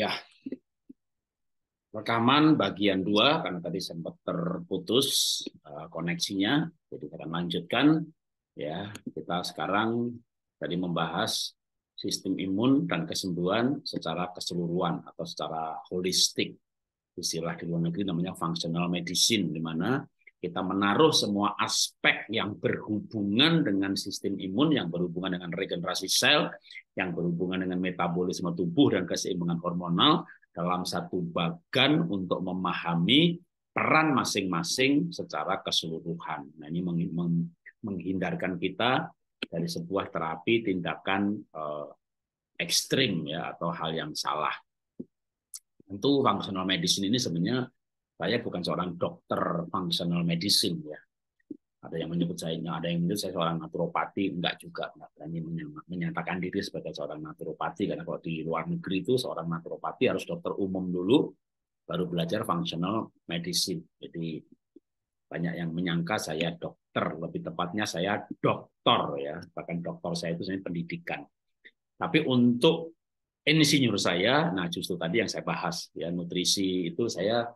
Ya. Rekaman bagian dua karena tadi sempat terputus uh, koneksinya. Jadi kita lanjutkan ya. Kita sekarang tadi membahas sistem imun dan kesembuhan secara keseluruhan atau secara holistik. Istilah di luar negeri namanya functional medicine di mana kita menaruh semua aspek yang berhubungan dengan sistem imun, yang berhubungan dengan regenerasi sel, yang berhubungan dengan metabolisme tubuh dan keseimbangan hormonal dalam satu bagan untuk memahami peran masing-masing secara keseluruhan. Nah, ini menghindarkan kita dari sebuah terapi tindakan eh, ekstrim ya atau hal yang salah. Tentu functional medicine ini sebenarnya saya bukan seorang dokter functional medicine ya. Ada yang menyebut saya, ada yang menyebut saya seorang naturopati, enggak juga, enggak berani menyatakan diri sebagai seorang naturopati karena kalau di luar negeri itu seorang naturopati harus dokter umum dulu, baru belajar functional medicine. Jadi banyak yang menyangka saya dokter, lebih tepatnya saya doktor ya, bahkan doktor saya itu saya pendidikan. Tapi untuk insinyur saya, nah justru tadi yang saya bahas ya nutrisi itu saya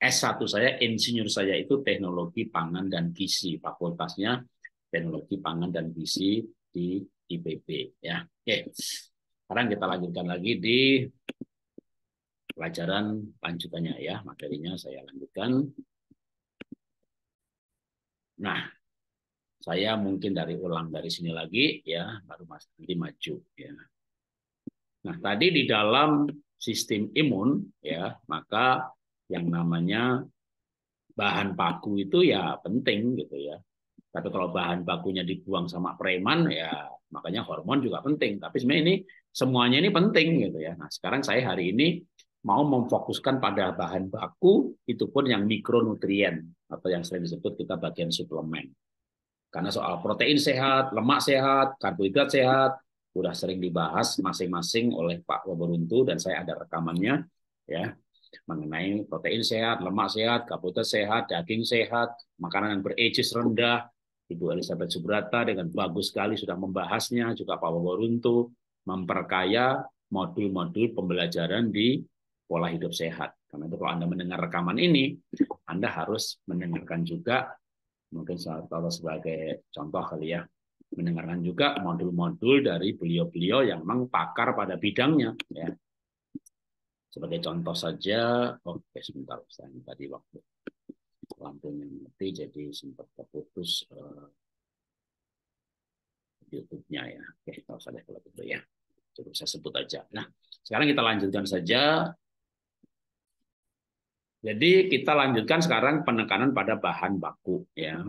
S1 saya, insinyur saya itu teknologi pangan dan gizi, fakultasnya teknologi pangan dan gizi di IPB ya. Oke. Sekarang kita lanjutkan lagi di pelajaran lanjutannya ya, materinya saya lanjutkan. Nah, saya mungkin dari ulang dari sini lagi ya, baru Mas nanti maju ya. Nah, tadi di dalam sistem imun ya, maka yang namanya bahan baku itu ya penting gitu ya. Tapi kalau bahan bakunya dibuang sama preman ya makanya hormon juga penting. Tapi sebenarnya ini semuanya ini penting gitu ya. Nah sekarang saya hari ini mau memfokuskan pada bahan baku itu pun yang mikronutrien atau yang sering disebut kita bagian suplemen. Karena soal protein sehat, lemak sehat, karbohidrat sehat, sudah sering dibahas masing-masing oleh Pak Waburuntu dan saya ada rekamannya ya mengenai protein sehat, lemak sehat, kabutas sehat, daging sehat, makanan yang beregis rendah. Ibu Elizabeth Subrata dengan bagus sekali sudah membahasnya, juga Pak Waworuntu memperkaya modul-modul pembelajaran di pola hidup sehat. Karena itu kalau Anda mendengar rekaman ini, Anda harus mendengarkan juga, mungkin kalau sebagai contoh kali ya, mendengarkan juga modul-modul dari beliau-beliau yang memang pakar pada bidangnya. Ya. Sebagai contoh saja, oke okay, sebentar, saya tadi waktu lampunya mati jadi sempat terputus uh, YouTube-nya ya. Oke, okay, usah kalau betul gitu ya. Cukup saya sebut aja. Nah, sekarang kita lanjutkan saja. Jadi kita lanjutkan sekarang penekanan pada bahan baku ya.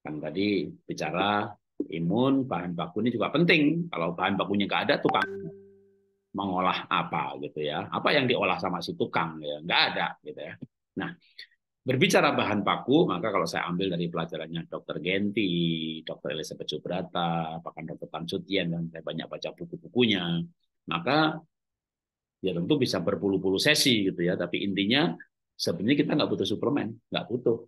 Kan tadi bicara imun, bahan baku ini juga penting. Kalau bahan bakunya nggak ada, tukang mengolah apa gitu ya. Apa yang diolah sama si tukang ya, nggak ada gitu ya. Nah, berbicara bahan paku, maka kalau saya ambil dari pelajarannya dokter Genti, dokter Elizabeth Subrata, bahkan dokter Tan Sutian dan saya banyak baca buku-bukunya, maka ya tentu bisa berpuluh-puluh sesi gitu ya, tapi intinya sebenarnya kita nggak butuh suplemen, nggak butuh.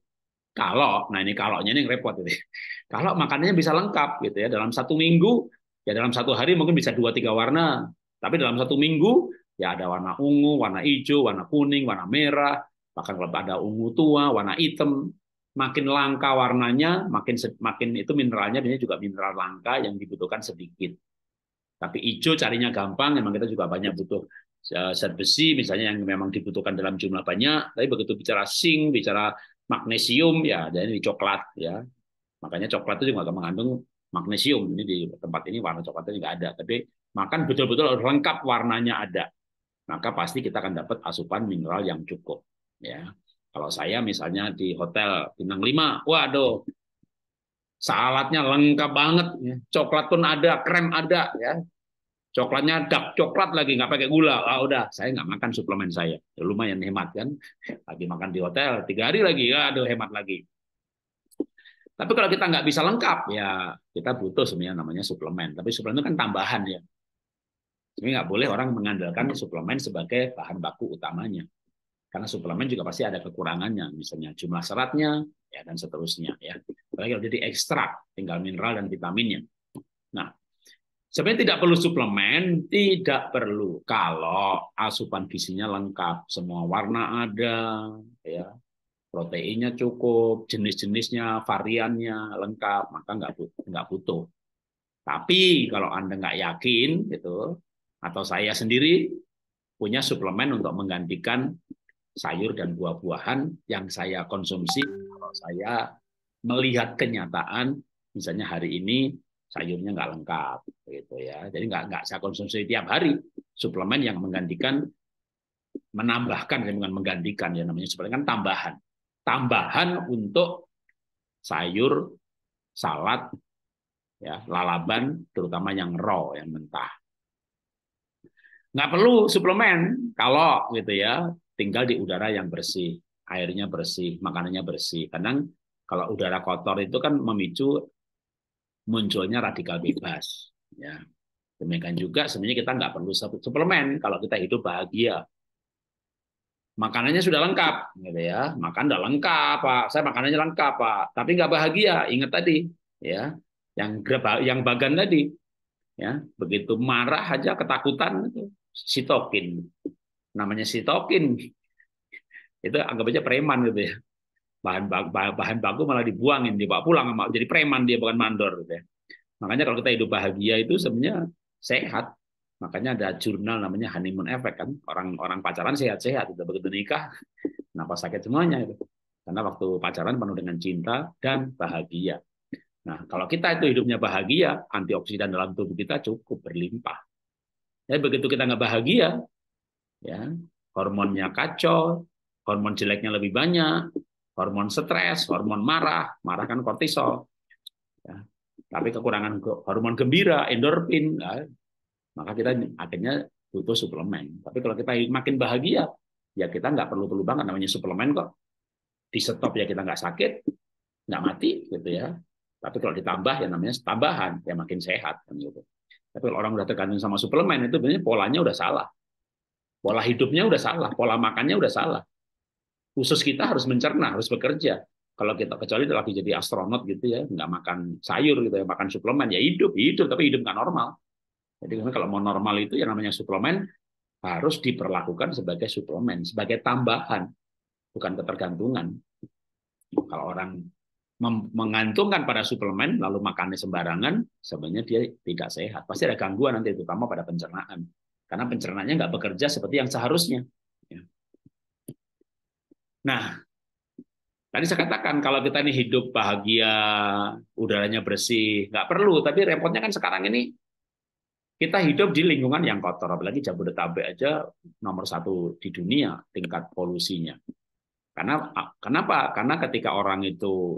Kalau, nah ini kalau-nya ini yang repot gitu. Kalau makanannya bisa lengkap gitu ya, dalam satu minggu ya dalam satu hari mungkin bisa dua tiga warna tapi dalam satu minggu, ya ada warna ungu, warna hijau, warna kuning, warna merah, bahkan kalau ada ungu tua, warna hitam. Makin langka warnanya, makin makin itu mineralnya biasanya juga mineral langka yang dibutuhkan sedikit. Tapi hijau carinya gampang, memang kita juga banyak butuh eh, zat besi misalnya yang memang dibutuhkan dalam jumlah banyak. Tapi begitu bicara zinc, bicara magnesium, ya jadi di coklat ya. Makanya coklat itu juga mengandung magnesium. Ini di tempat ini warna coklatnya nggak ada, tapi makan betul-betul lengkap warnanya ada, maka pasti kita akan dapat asupan mineral yang cukup. Ya, kalau saya misalnya di hotel bintang 5, waduh, saladnya lengkap banget, iya. coklat pun ada, krem ada, ya, coklatnya dark coklat lagi nggak pakai gula ah udah saya nggak makan suplemen saya ya, lumayan hemat kan lagi makan di hotel tiga hari lagi aduh hemat lagi tapi kalau kita nggak bisa lengkap ya kita butuh sebenarnya namanya suplemen tapi suplemen itu kan tambahan ya tapi nggak boleh orang mengandalkan hmm. suplemen sebagai bahan baku utamanya. Karena suplemen juga pasti ada kekurangannya, misalnya jumlah seratnya, ya dan seterusnya. Ya. Apalagi kalau jadi ekstrak, tinggal mineral dan vitaminnya. Nah, sebenarnya tidak perlu suplemen, tidak perlu kalau asupan gizinya lengkap, semua warna ada, ya proteinnya cukup, jenis-jenisnya, variannya lengkap, maka nggak butuh, nggak butuh. Tapi kalau Anda nggak yakin, gitu, atau saya sendiri punya suplemen untuk menggantikan sayur dan buah-buahan yang saya konsumsi kalau saya melihat kenyataan misalnya hari ini sayurnya nggak lengkap gitu ya jadi nggak nggak saya konsumsi tiap hari suplemen yang menggantikan menambahkan dengan menggantikan ya namanya suplemen kan tambahan tambahan untuk sayur salad ya lalaban terutama yang raw yang mentah Nggak perlu suplemen kalau gitu ya tinggal di udara yang bersih, airnya bersih, makanannya bersih. Kadang kalau udara kotor itu kan memicu munculnya radikal bebas. Ya. Demikian juga sebenarnya kita nggak perlu suplemen kalau kita hidup bahagia. Makanannya sudah lengkap, gitu ya. Makan udah lengkap, Pak. Saya makanannya lengkap, Pak. Tapi nggak bahagia. Ingat tadi, ya. Yang yang bagan tadi, ya. Begitu marah aja ketakutan, sitokin. Namanya sitokin. Itu anggap aja preman gitu ya. Bahan, bahan, bahan baku malah dibuangin, dibawa pulang. Jadi preman dia, bukan mandor. Gitu ya. Makanya kalau kita hidup bahagia itu sebenarnya sehat. Makanya ada jurnal namanya honeymoon effect kan. Orang-orang pacaran sehat-sehat. udah begitu nikah, kenapa sakit semuanya. Itu. Karena waktu pacaran penuh dengan cinta dan bahagia. Nah, kalau kita itu hidupnya bahagia, antioksidan dalam tubuh kita cukup berlimpah. Tapi begitu kita nggak bahagia, ya hormonnya kacau, hormon jeleknya lebih banyak, hormon stres, hormon marah, marah kan kortisol. Ya. Tapi kekurangan hormon gembira, endorfin, ya. maka kita akhirnya butuh suplemen. Tapi kalau kita makin bahagia, ya kita nggak perlu-perlu banget namanya suplemen kok. Di stop ya kita nggak sakit, nggak mati gitu ya. Tapi kalau ditambah ya namanya tambahan, ya makin sehat kan gitu. Tapi kalau orang udah tergantung sama suplemen itu sebenarnya polanya udah salah. Pola hidupnya udah salah, pola makannya udah salah. Khusus kita harus mencerna, harus bekerja. Kalau kita kecuali lagi jadi astronot gitu ya, nggak makan sayur gitu ya, makan suplemen ya hidup, hidup tapi hidup nggak normal. Jadi kalau mau normal itu yang namanya suplemen harus diperlakukan sebagai suplemen, sebagai tambahan, bukan ketergantungan. Kalau orang mengantungkan pada suplemen lalu makannya sembarangan, sebenarnya dia tidak sehat. Pasti ada gangguan nanti terutama pada pencernaan. Karena pencernaannya nggak bekerja seperti yang seharusnya. Ya. Nah, tadi saya katakan kalau kita ini hidup bahagia, udaranya bersih, nggak perlu. Tapi repotnya kan sekarang ini kita hidup di lingkungan yang kotor, apalagi Jabodetabek aja nomor satu di dunia tingkat polusinya. Karena kenapa? Karena ketika orang itu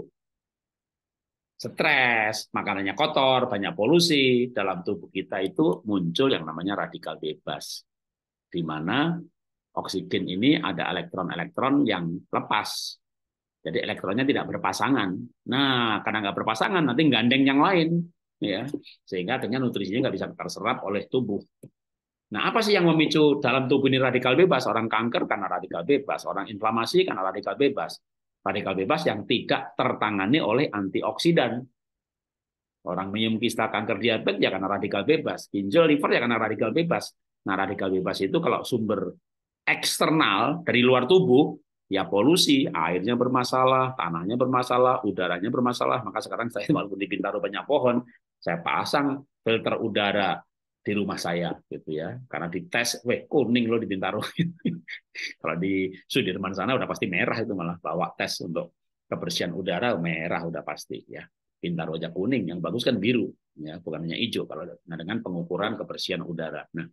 stres, makanannya kotor, banyak polusi, dalam tubuh kita itu muncul yang namanya radikal bebas. Di mana oksigen ini ada elektron-elektron yang lepas. Jadi elektronnya tidak berpasangan. Nah, karena nggak berpasangan, nanti gandeng yang lain. ya Sehingga akhirnya nutrisinya nggak bisa terserap oleh tubuh. Nah, apa sih yang memicu dalam tubuh ini radikal bebas? Orang kanker karena radikal bebas, orang inflamasi karena radikal bebas, radikal bebas yang tidak tertangani oleh antioksidan. Orang minum kista kanker diabetes ya karena radikal bebas, ginjal liver ya karena radikal bebas. Nah, radikal bebas itu kalau sumber eksternal dari luar tubuh ya polusi, airnya bermasalah, tanahnya bermasalah, udaranya bermasalah. Maka sekarang saya walaupun di Bintaro banyak pohon, saya pasang filter udara di rumah saya gitu ya karena dites weh kuning lo di Bintaro kalau di Sudirman sana udah pasti merah itu malah bawa tes untuk kebersihan udara merah udah pasti ya Bintaro aja kuning yang bagus kan biru ya bukan hanya hijau kalau nah, dengan pengukuran kebersihan udara nah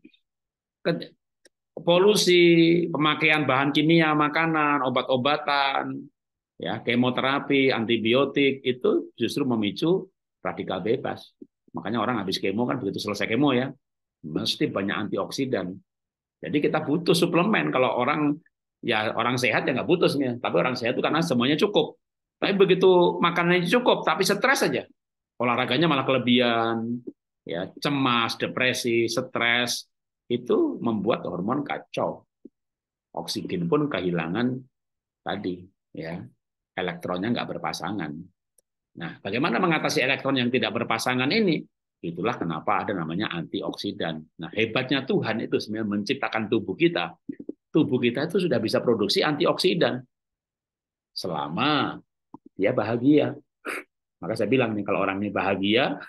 ke, polusi pemakaian bahan kimia makanan obat-obatan ya kemoterapi antibiotik itu justru memicu radikal bebas Makanya orang habis kemo kan begitu selesai kemo ya, mesti banyak antioksidan. Jadi kita butuh suplemen. Kalau orang ya orang sehat ya nggak butuh nih. Tapi orang sehat itu karena semuanya cukup. Tapi begitu makanannya cukup, tapi stres aja. Olahraganya malah kelebihan, ya cemas, depresi, stres itu membuat hormon kacau. Oksigen pun kehilangan tadi, ya elektronnya nggak berpasangan. Nah, bagaimana mengatasi elektron yang tidak berpasangan ini? Itulah kenapa ada namanya antioksidan. Nah, hebatnya Tuhan itu sebenarnya menciptakan tubuh kita. Tubuh kita itu sudah bisa produksi antioksidan. Selama dia bahagia. Maka saya bilang nih, kalau orang ini bahagia,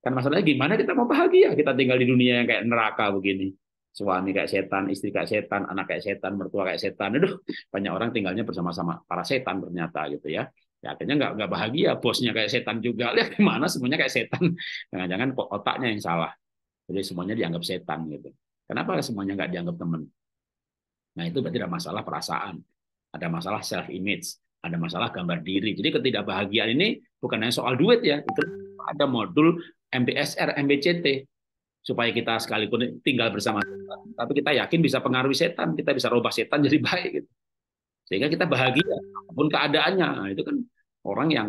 kan masalahnya gimana kita mau bahagia? Kita tinggal di dunia yang kayak neraka begini. Suami kayak setan, istri kayak setan, anak kayak setan, mertua kayak setan. Aduh, banyak orang tinggalnya bersama-sama para setan ternyata gitu ya ya akhirnya nggak nggak bahagia bosnya kayak setan juga lihat gimana semuanya kayak setan jangan-jangan otaknya yang salah jadi semuanya dianggap setan gitu kenapa semuanya nggak dianggap teman nah itu berarti ada masalah perasaan ada masalah self image ada masalah gambar diri jadi ketidakbahagiaan ini bukan hanya soal duit ya itu ada modul MBSR MBCT supaya kita sekalipun tinggal bersama tapi kita yakin bisa pengaruhi setan kita bisa rubah setan jadi baik gitu sehingga kita bahagia apapun keadaannya nah, itu kan orang yang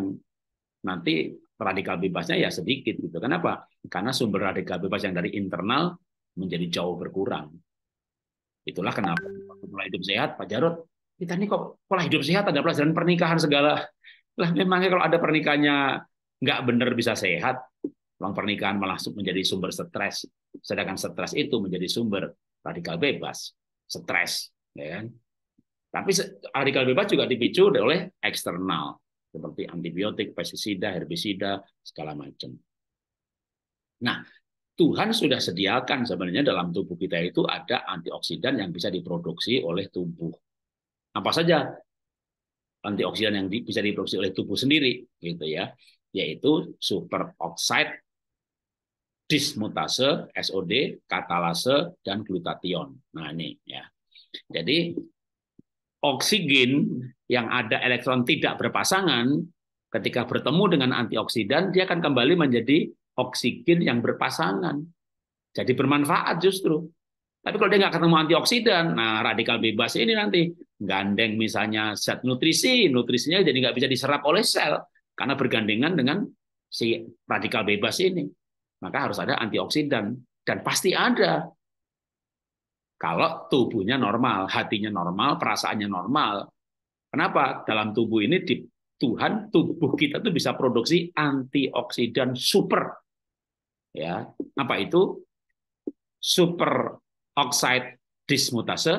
nanti radikal bebasnya ya sedikit gitu. Kenapa? Karena sumber radikal bebas yang dari internal menjadi jauh berkurang. Itulah kenapa pola hidup sehat, Pak Jarot, kita ini kok pola hidup sehat ada pelajaran pernikahan segala. Lah memangnya kalau ada pernikahannya nggak bener bisa sehat, uang pernikahan malah menjadi sumber stres. Sedangkan stres itu menjadi sumber radikal bebas, stres, ya kan? Tapi radikal bebas juga dipicu oleh eksternal seperti antibiotik, pestisida, herbisida, segala macam. Nah, Tuhan sudah sediakan sebenarnya dalam tubuh kita itu ada antioksidan yang bisa diproduksi oleh tubuh. Apa saja antioksidan yang bisa diproduksi oleh tubuh sendiri, gitu ya, yaitu superoxide, dismutase, SOD, katalase, dan glutathione. Nah ini ya. Jadi oksigen yang ada elektron tidak berpasangan, ketika bertemu dengan antioksidan, dia akan kembali menjadi oksigen yang berpasangan. Jadi bermanfaat justru. Tapi kalau dia nggak ketemu antioksidan, nah radikal bebas ini nanti gandeng misalnya zat nutrisi, nutrisinya jadi nggak bisa diserap oleh sel karena bergandengan dengan si radikal bebas ini. Maka harus ada antioksidan dan pasti ada kalau tubuhnya normal, hatinya normal, perasaannya normal. Kenapa? Dalam tubuh ini di Tuhan tubuh kita tuh bisa produksi antioksidan super. Ya, apa itu? Super oxide dismutase,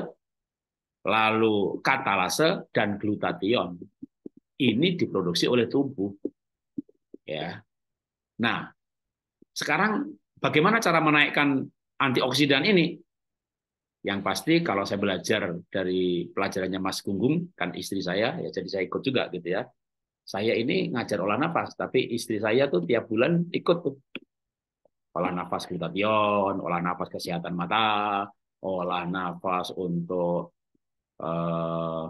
lalu katalase dan glutathione. Ini diproduksi oleh tubuh. Ya. Nah, sekarang bagaimana cara menaikkan antioksidan ini? Yang pasti kalau saya belajar dari pelajarannya Mas Gunggung kan istri saya ya jadi saya ikut juga gitu ya. Saya ini ngajar olah nafas tapi istri saya tuh tiap bulan ikut tuh. Olah nafas glutathion, olah nafas kesehatan mata, olah nafas untuk eh,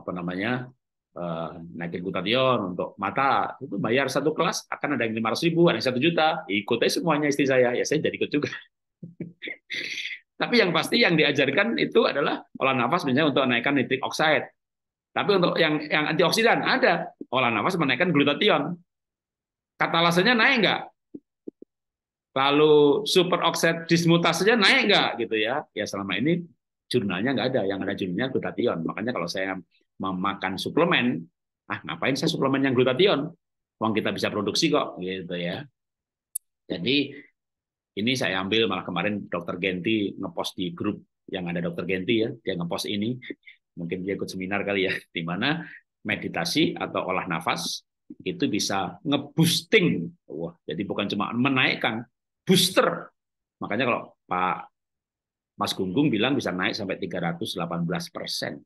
apa namanya eh, naikin glutathion untuk mata itu bayar satu kelas akan ada yang lima ratus ribu ada yang satu juta ikut aja semuanya istri saya ya saya jadi ikut juga Tapi yang pasti yang diajarkan itu adalah olah nafas misalnya untuk menaikkan nitrik oxide. Tapi untuk yang yang antioksidan ada olah nafas menaikkan glutathione. Katalasenya naik nggak? Lalu superoksid dismutasenya naik nggak gitu ya? Ya selama ini jurnalnya nggak ada, yang ada jurnalnya glutathione. Makanya kalau saya memakan suplemen, ah ngapain saya suplemen yang glutathione? Uang kita bisa produksi kok gitu ya. Jadi ini saya ambil malah kemarin Dokter Genti ngepost di grup yang ada Dokter Genti ya, dia ngepost ini. Mungkin dia ikut seminar kali ya, di mana meditasi atau olah nafas itu bisa ngeboosting. Wah, jadi bukan cuma menaikkan, booster. Makanya kalau Pak Mas Gunggung bilang bisa naik sampai 318 persen.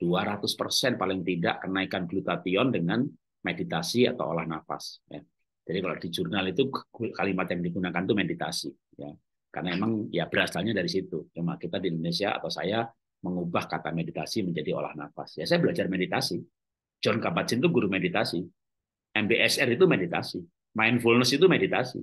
200 persen paling tidak kenaikan glutation dengan meditasi atau olah nafas. Ya. Jadi kalau di jurnal itu kalimat yang digunakan itu meditasi, ya. Karena emang ya berasalnya dari situ. Cuma kita di Indonesia atau saya mengubah kata meditasi menjadi olah nafas. Ya saya belajar meditasi. John Kabat-Zinn itu guru meditasi. MBSR itu meditasi. Mindfulness itu meditasi.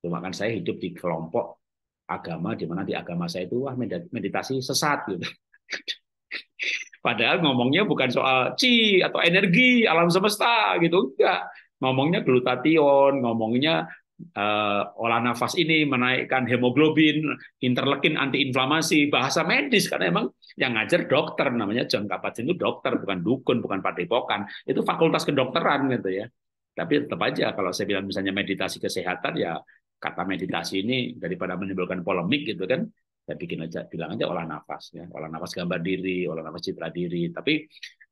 Cuma kan saya hidup di kelompok agama di mana di agama saya itu wah meditasi sesat gitu. Padahal ngomongnya bukan soal ci atau energi alam semesta gitu enggak ngomongnya glutation, ngomongnya uh, olah nafas ini menaikkan hemoglobin, interleukin antiinflamasi, bahasa medis karena emang yang ngajar dokter namanya John kabat itu dokter bukan dukun, bukan padepokan, itu fakultas kedokteran gitu ya. Tapi tetap aja kalau saya bilang misalnya meditasi kesehatan ya kata meditasi ini daripada menimbulkan polemik gitu kan, saya bikin aja bilang aja olah nafas ya, olah nafas gambar diri, olah nafas citra diri. Tapi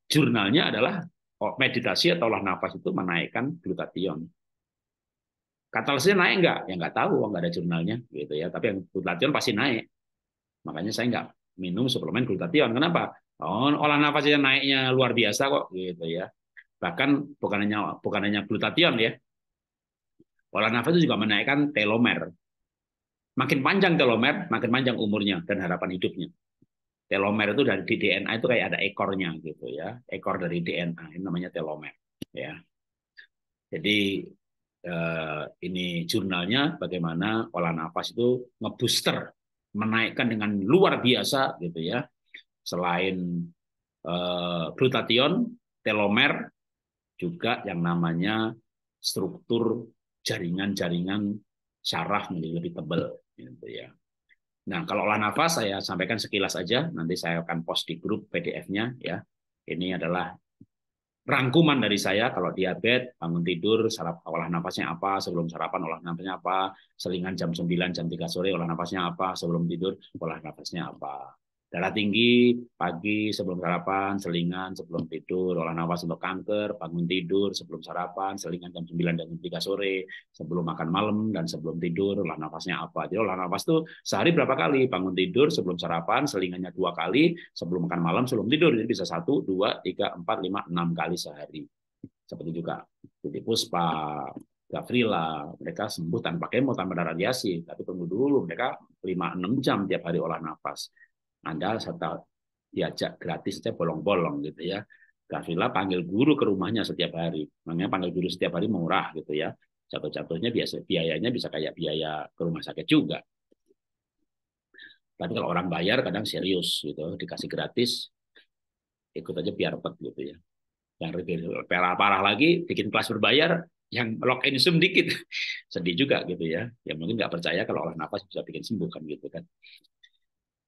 jurnalnya adalah Oh, meditasi atau olah nafas itu menaikkan glutathione. Katalisnya naik nggak? Ya nggak tahu, nggak ada jurnalnya gitu ya. Tapi yang glutathione pasti naik. Makanya saya nggak minum suplemen glutathione. Kenapa? Oh, olah nafas naiknya luar biasa kok gitu ya. Bahkan bukan hanya bukan hanya glutathione ya. Olah nafas itu juga menaikkan telomer. Makin panjang telomer, makin panjang umurnya dan harapan hidupnya telomer itu dari di DNA itu kayak ada ekornya gitu ya ekor dari DNA ini namanya telomer ya jadi eh, ini jurnalnya bagaimana pola nafas itu ngebooster menaikkan dengan luar biasa gitu ya selain eh, glutathione telomer juga yang namanya struktur jaringan-jaringan saraf menjadi lebih tebal gitu ya Nah, kalau olah nafas saya sampaikan sekilas aja, nanti saya akan post di grup PDF-nya ya. Ini adalah rangkuman dari saya kalau diabetes, bangun tidur, sarap olah nafasnya apa, sebelum sarapan olah nafasnya apa, selingan jam 9, jam 3 sore olah nafasnya apa, sebelum tidur olah nafasnya apa. Darah tinggi pagi sebelum sarapan, selingan sebelum tidur, olah nafas untuk kanker, bangun tidur sebelum sarapan, selingan jam 9 dan jam 3 sore, sebelum makan malam dan sebelum tidur, olah nafasnya apa. Jadi olah nafas tuh sehari berapa kali? Bangun tidur sebelum sarapan, selingannya dua kali, sebelum makan malam, sebelum tidur. Jadi bisa satu, dua, tiga, empat, lima, enam kali sehari. Seperti juga jadi puspa, Gavrila, mereka sembuh tanpa kemo, tanpa darah radiasi. Tapi tunggu dulu, mereka 5-6 jam tiap hari olah nafas. Anda serta diajak gratis saja bolong-bolong gitu ya. Gavila panggil guru ke rumahnya setiap hari. Makanya panggil guru setiap hari murah gitu ya. Jatuh-jatuhnya biasa biayanya bisa kayak biaya ke rumah sakit juga. Tapi kalau orang bayar kadang serius gitu, dikasih gratis ikut aja biar pet gitu ya. Yang lebih parah, parah lagi bikin kelas berbayar yang login in dikit. Sedih juga gitu ya. Ya mungkin nggak percaya kalau olah nafas bisa bikin sembuh kan gitu kan.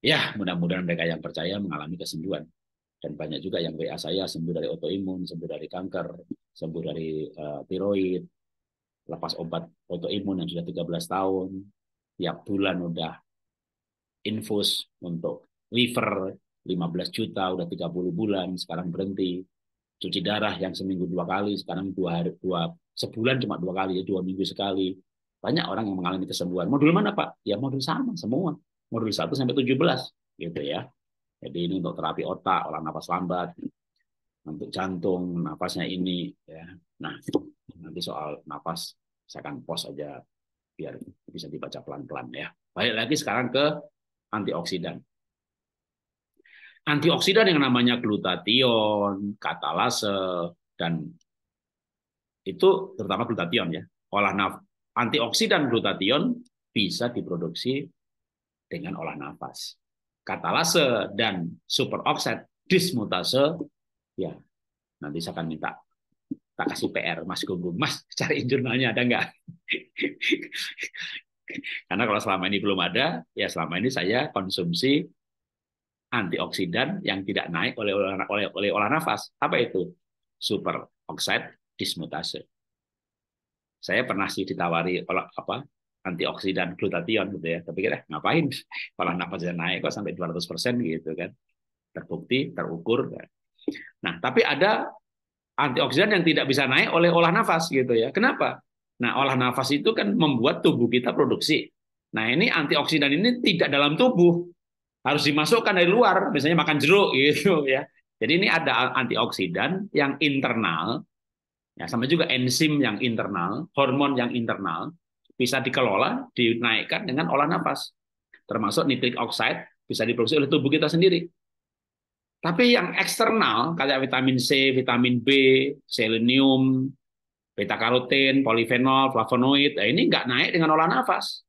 Ya, mudah-mudahan mereka yang percaya mengalami kesembuhan. Dan banyak juga yang WA saya sembuh dari autoimun, sembuh dari kanker, sembuh dari uh, tiroid, lepas obat autoimun yang sudah 13 tahun, tiap bulan udah infus untuk liver 15 juta, udah 30 bulan, sekarang berhenti. Cuci darah yang seminggu dua kali, sekarang dua, hari, dua sebulan cuma dua kali, dua minggu sekali. Banyak orang yang mengalami kesembuhan. Modul mana Pak? Ya modul sama, semua modul 1 sampai 17 gitu ya. Jadi ini untuk terapi otak, olah nafas lambat, untuk jantung, nafasnya ini ya. Nah, nanti soal nafas saya akan post aja biar bisa dibaca pelan-pelan ya. Baik lagi sekarang ke antioksidan. Antioksidan yang namanya glutation, katalase, dan itu terutama glutation ya. Olah naf antioksidan glutation bisa diproduksi dengan olah nafas. Katalase dan super dismutase, ya nanti saya akan minta tak kasih PR Mas Gunggung. Mas cari jurnalnya ada nggak? Karena kalau selama ini belum ada, ya selama ini saya konsumsi antioksidan yang tidak naik oleh olah, oleh, oleh olah nafas. Apa itu? Super dismutase. Saya pernah sih ditawari olah, apa antioksidan glutathione gitu ya. Tapi kira eh, ngapain kalau napasnya naik kok sampai 200% gitu kan. Terbukti, terukur. Kan. Nah, tapi ada antioksidan yang tidak bisa naik oleh olah nafas gitu ya. Kenapa? Nah, olah nafas itu kan membuat tubuh kita produksi. Nah, ini antioksidan ini tidak dalam tubuh. Harus dimasukkan dari luar, misalnya makan jeruk gitu ya. Jadi ini ada antioksidan yang internal, ya sama juga enzim yang internal, hormon yang internal, bisa dikelola, dinaikkan dengan olah napas. Termasuk nitric oxide bisa diproduksi oleh tubuh kita sendiri. Tapi yang eksternal kayak vitamin C, vitamin B, selenium, beta karotin, polifenol, flavonoid, ya ini nggak naik dengan olah nafas.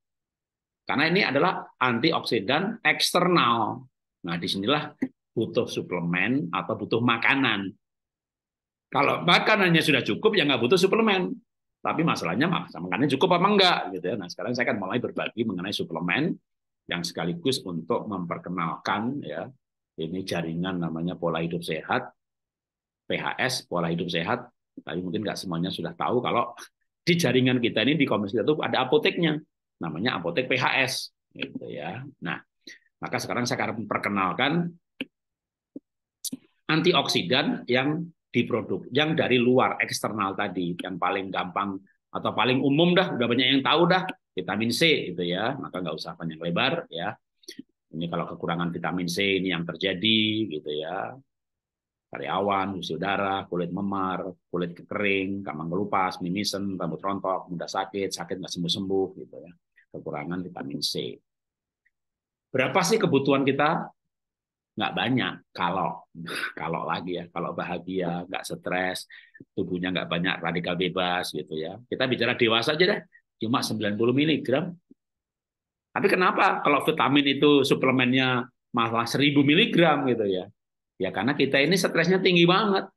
Karena ini adalah antioksidan eksternal. Nah, disinilah butuh suplemen atau butuh makanan. Kalau makanannya sudah cukup, ya nggak butuh suplemen. Tapi masalahnya makannya cukup apa enggak gitu ya. Nah, sekarang saya akan mulai berbagi mengenai suplemen yang sekaligus untuk memperkenalkan ya ini jaringan namanya pola hidup sehat PHS pola hidup sehat tapi mungkin nggak semuanya sudah tahu kalau di jaringan kita ini di komisi itu ada apoteknya namanya apotek PHS gitu ya nah maka sekarang saya akan perkenalkan antioksidan yang di produk yang dari luar eksternal tadi yang paling gampang atau paling umum dah udah banyak yang tahu dah vitamin C gitu ya maka nggak usah panjang lebar ya ini kalau kekurangan vitamin C ini yang terjadi gitu ya karyawan, gusi udara kulit memar, kulit kering, kambang kelupas mimisan rambut rontok, mudah sakit, sakit nggak sembuh-sembuh gitu ya. Kekurangan vitamin C. Berapa sih kebutuhan kita nggak banyak kalau kalau lagi ya kalau bahagia nggak stres tubuhnya nggak banyak radikal bebas gitu ya kita bicara dewasa aja deh cuma 90 miligram tapi kenapa kalau vitamin itu suplemennya malah 1000 miligram gitu ya ya karena kita ini stresnya tinggi banget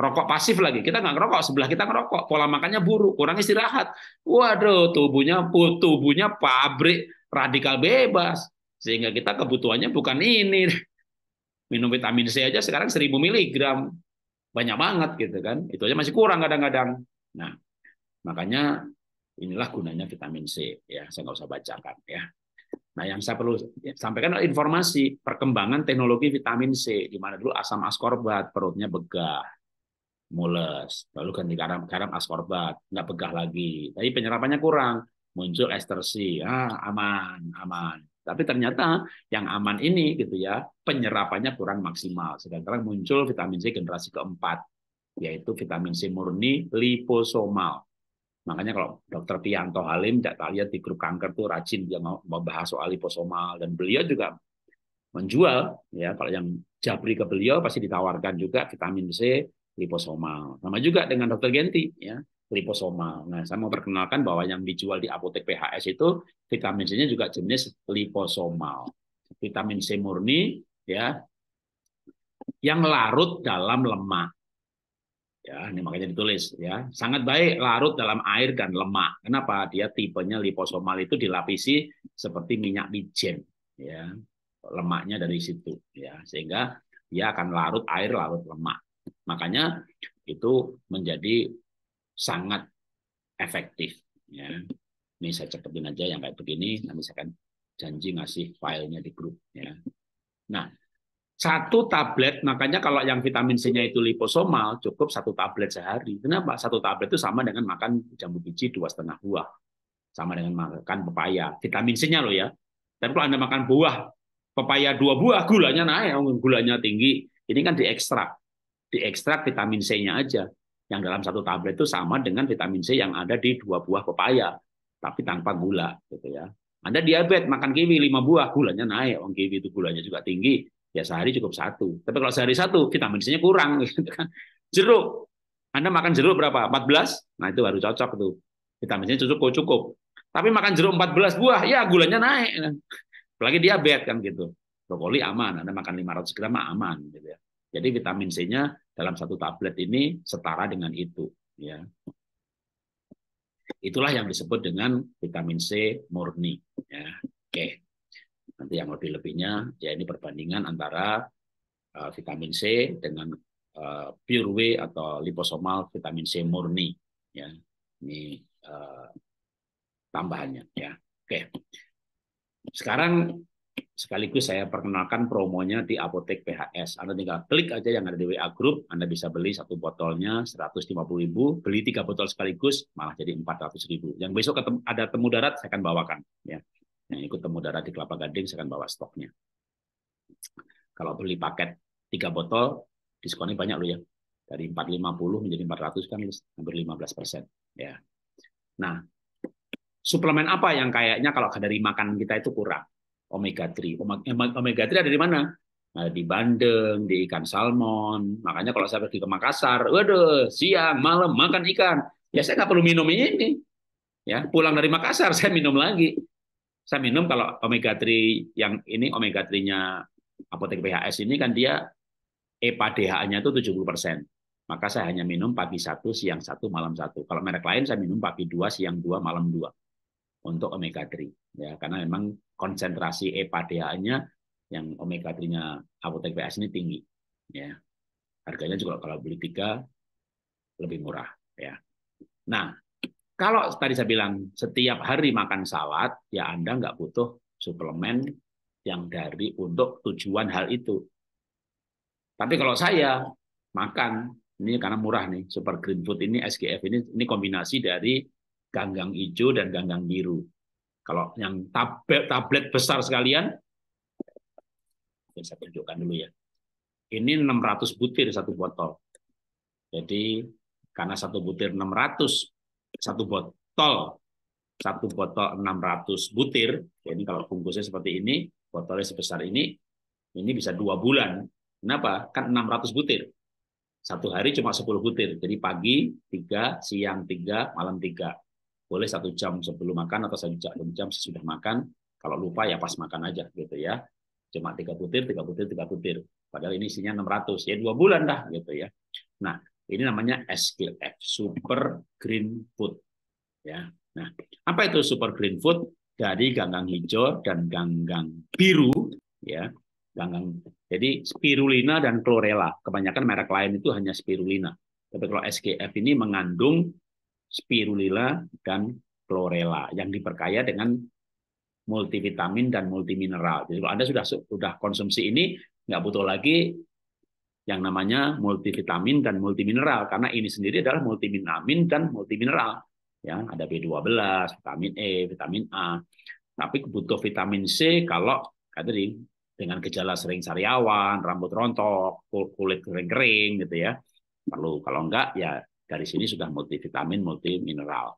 rokok pasif lagi kita nggak ngerokok sebelah kita ngerokok pola makannya buruk kurang istirahat waduh tubuhnya tubuhnya pabrik radikal bebas sehingga kita kebutuhannya bukan ini. Minum vitamin C aja sekarang 1000 miligram. Banyak banget gitu kan. Itu aja masih kurang kadang-kadang. Nah, makanya inilah gunanya vitamin C ya, saya nggak usah bacakan ya. Nah, yang saya perlu sampaikan adalah informasi perkembangan teknologi vitamin C di mana dulu asam askorbat perutnya begah, mules, lalu kan garam garam askorbat, nggak begah lagi. Tapi penyerapannya kurang, muncul ester C. Ah, aman, aman. Tapi ternyata yang aman ini gitu ya, penyerapannya kurang maksimal. Sedangkan muncul vitamin C generasi keempat, yaitu vitamin C murni liposomal. Makanya kalau dokter Pianto Halim tidak lihat di grup kanker tuh rajin dia mau membahas soal liposomal dan beliau juga menjual ya kalau yang japri ke beliau pasti ditawarkan juga vitamin C liposomal. Sama juga dengan dokter Genti ya liposomal. Nah, saya mau perkenalkan bahwa yang dijual di apotek PHS itu vitamin C-nya juga jenis liposomal. Vitamin C murni ya yang larut dalam lemak. Ya, ini makanya ditulis ya. Sangat baik larut dalam air dan lemak. Kenapa? Dia tipenya liposomal itu dilapisi seperti minyak wijen ya. Lemaknya dari situ ya, sehingga dia akan larut air, larut lemak. Makanya itu menjadi sangat efektif. Ya. Ini saya cepetin aja yang kayak begini, nanti saya akan janji ngasih filenya di grup. Ya. Nah, satu tablet, makanya kalau yang vitamin C-nya itu liposomal, cukup satu tablet sehari. Kenapa? Satu tablet itu sama dengan makan jambu biji dua setengah buah. Sama dengan makan pepaya. Vitamin C-nya loh ya. Tapi kalau Anda makan buah, pepaya dua buah, gulanya naik, gulanya tinggi. Ini kan diekstrak. Diekstrak vitamin C-nya aja yang dalam satu tablet itu sama dengan vitamin C yang ada di dua buah pepaya, tapi tanpa gula, gitu ya. Anda diabetes makan kiwi lima buah, gulanya naik. orang kiwi itu gulanya juga tinggi, ya sehari cukup satu. Tapi kalau sehari satu, vitamin C-nya kurang, gitu kan. Jeruk, Anda makan jeruk berapa? 14? Nah itu baru cocok tuh. Vitamin C nya cukup cukup. Tapi makan jeruk 14 buah, ya gulanya naik. Apalagi diabetes kan gitu. Brokoli aman, Anda makan 500 gram aman gitu ya. Jadi vitamin C-nya dalam satu tablet ini setara dengan itu. Ya. Itulah yang disebut dengan vitamin C murni. Ya. Oke. Nanti yang lebih lebihnya ya ini perbandingan antara uh, vitamin C dengan uh, pure W atau liposomal vitamin C murni. Ya. Ini uh, tambahannya. Ya. Oke. Sekarang sekaligus saya perkenalkan promonya di apotek PHS. Anda tinggal klik aja yang ada di WA Group, Anda bisa beli satu botolnya 150.000, beli tiga botol sekaligus malah jadi 400.000. Yang besok ada temu darat saya akan bawakan. ya Yang ikut temu darat di Kelapa Gading saya akan bawa stoknya. Kalau beli paket tiga botol, diskonnya banyak loh ya. Dari 450 menjadi 400 kan hampir 15 Ya. Nah, suplemen apa yang kayaknya kalau dari makan kita itu kurang? omega 3. Eh, omega 3 ada di mana? Nah, di bandeng, di ikan salmon. Makanya kalau saya pergi ke Makassar, waduh, siang, malam makan ikan. Ya saya nggak perlu minum ini. Ya, pulang dari Makassar saya minum lagi. Saya minum kalau omega 3 yang ini omega 3-nya apotek PHS ini kan dia EPA DHA-nya itu 70%. Maka saya hanya minum pagi satu, siang satu, malam satu. Kalau merek lain saya minum pagi dua, siang dua, malam dua untuk omega 3 ya karena memang konsentrasi EPA-DHA-nya yang omega 3-nya apotek PS ini tinggi ya. Harganya juga kalau beli tiga lebih murah ya. Nah, kalau tadi saya bilang setiap hari makan salad, ya Anda nggak butuh suplemen yang dari untuk tujuan hal itu. Tapi kalau saya makan ini karena murah nih, super green food ini SGF ini ini kombinasi dari ganggang hijau dan ganggang biru. Kalau yang tablet, tablet besar sekalian, ya saya tunjukkan dulu ya. Ini 600 butir satu botol. Jadi karena satu butir 600, satu botol satu botol 600 butir. Jadi kalau bungkusnya seperti ini, botolnya sebesar ini, ini bisa dua bulan. Kenapa? Kan 600 butir. Satu hari cuma 10 butir. Jadi pagi tiga, siang tiga, malam tiga boleh satu jam sebelum makan atau satu jam, jam sesudah makan. Kalau lupa ya pas makan aja gitu ya. Cuma tiga butir, tiga butir, tiga butir. Padahal ini isinya 600 ya dua bulan dah gitu ya. Nah ini namanya SGF eh, Super Green Food ya. Nah apa itu Super Green Food? Dari ganggang hijau dan ganggang biru ya. Ganggang jadi spirulina dan chlorella. Kebanyakan merek lain itu hanya spirulina. Tapi kalau SGF ini mengandung spirulina, dan chlorella yang diperkaya dengan multivitamin dan multimineral. Jadi kalau Anda sudah sudah konsumsi ini, nggak butuh lagi yang namanya multivitamin dan multimineral karena ini sendiri adalah multivitamin dan multimineral ya ada B12 vitamin E vitamin A tapi butuh vitamin C kalau tadi dengan gejala sering sariawan rambut rontok kulit kering-kering gitu ya perlu kalau enggak ya dari sini sudah multivitamin, multimineral.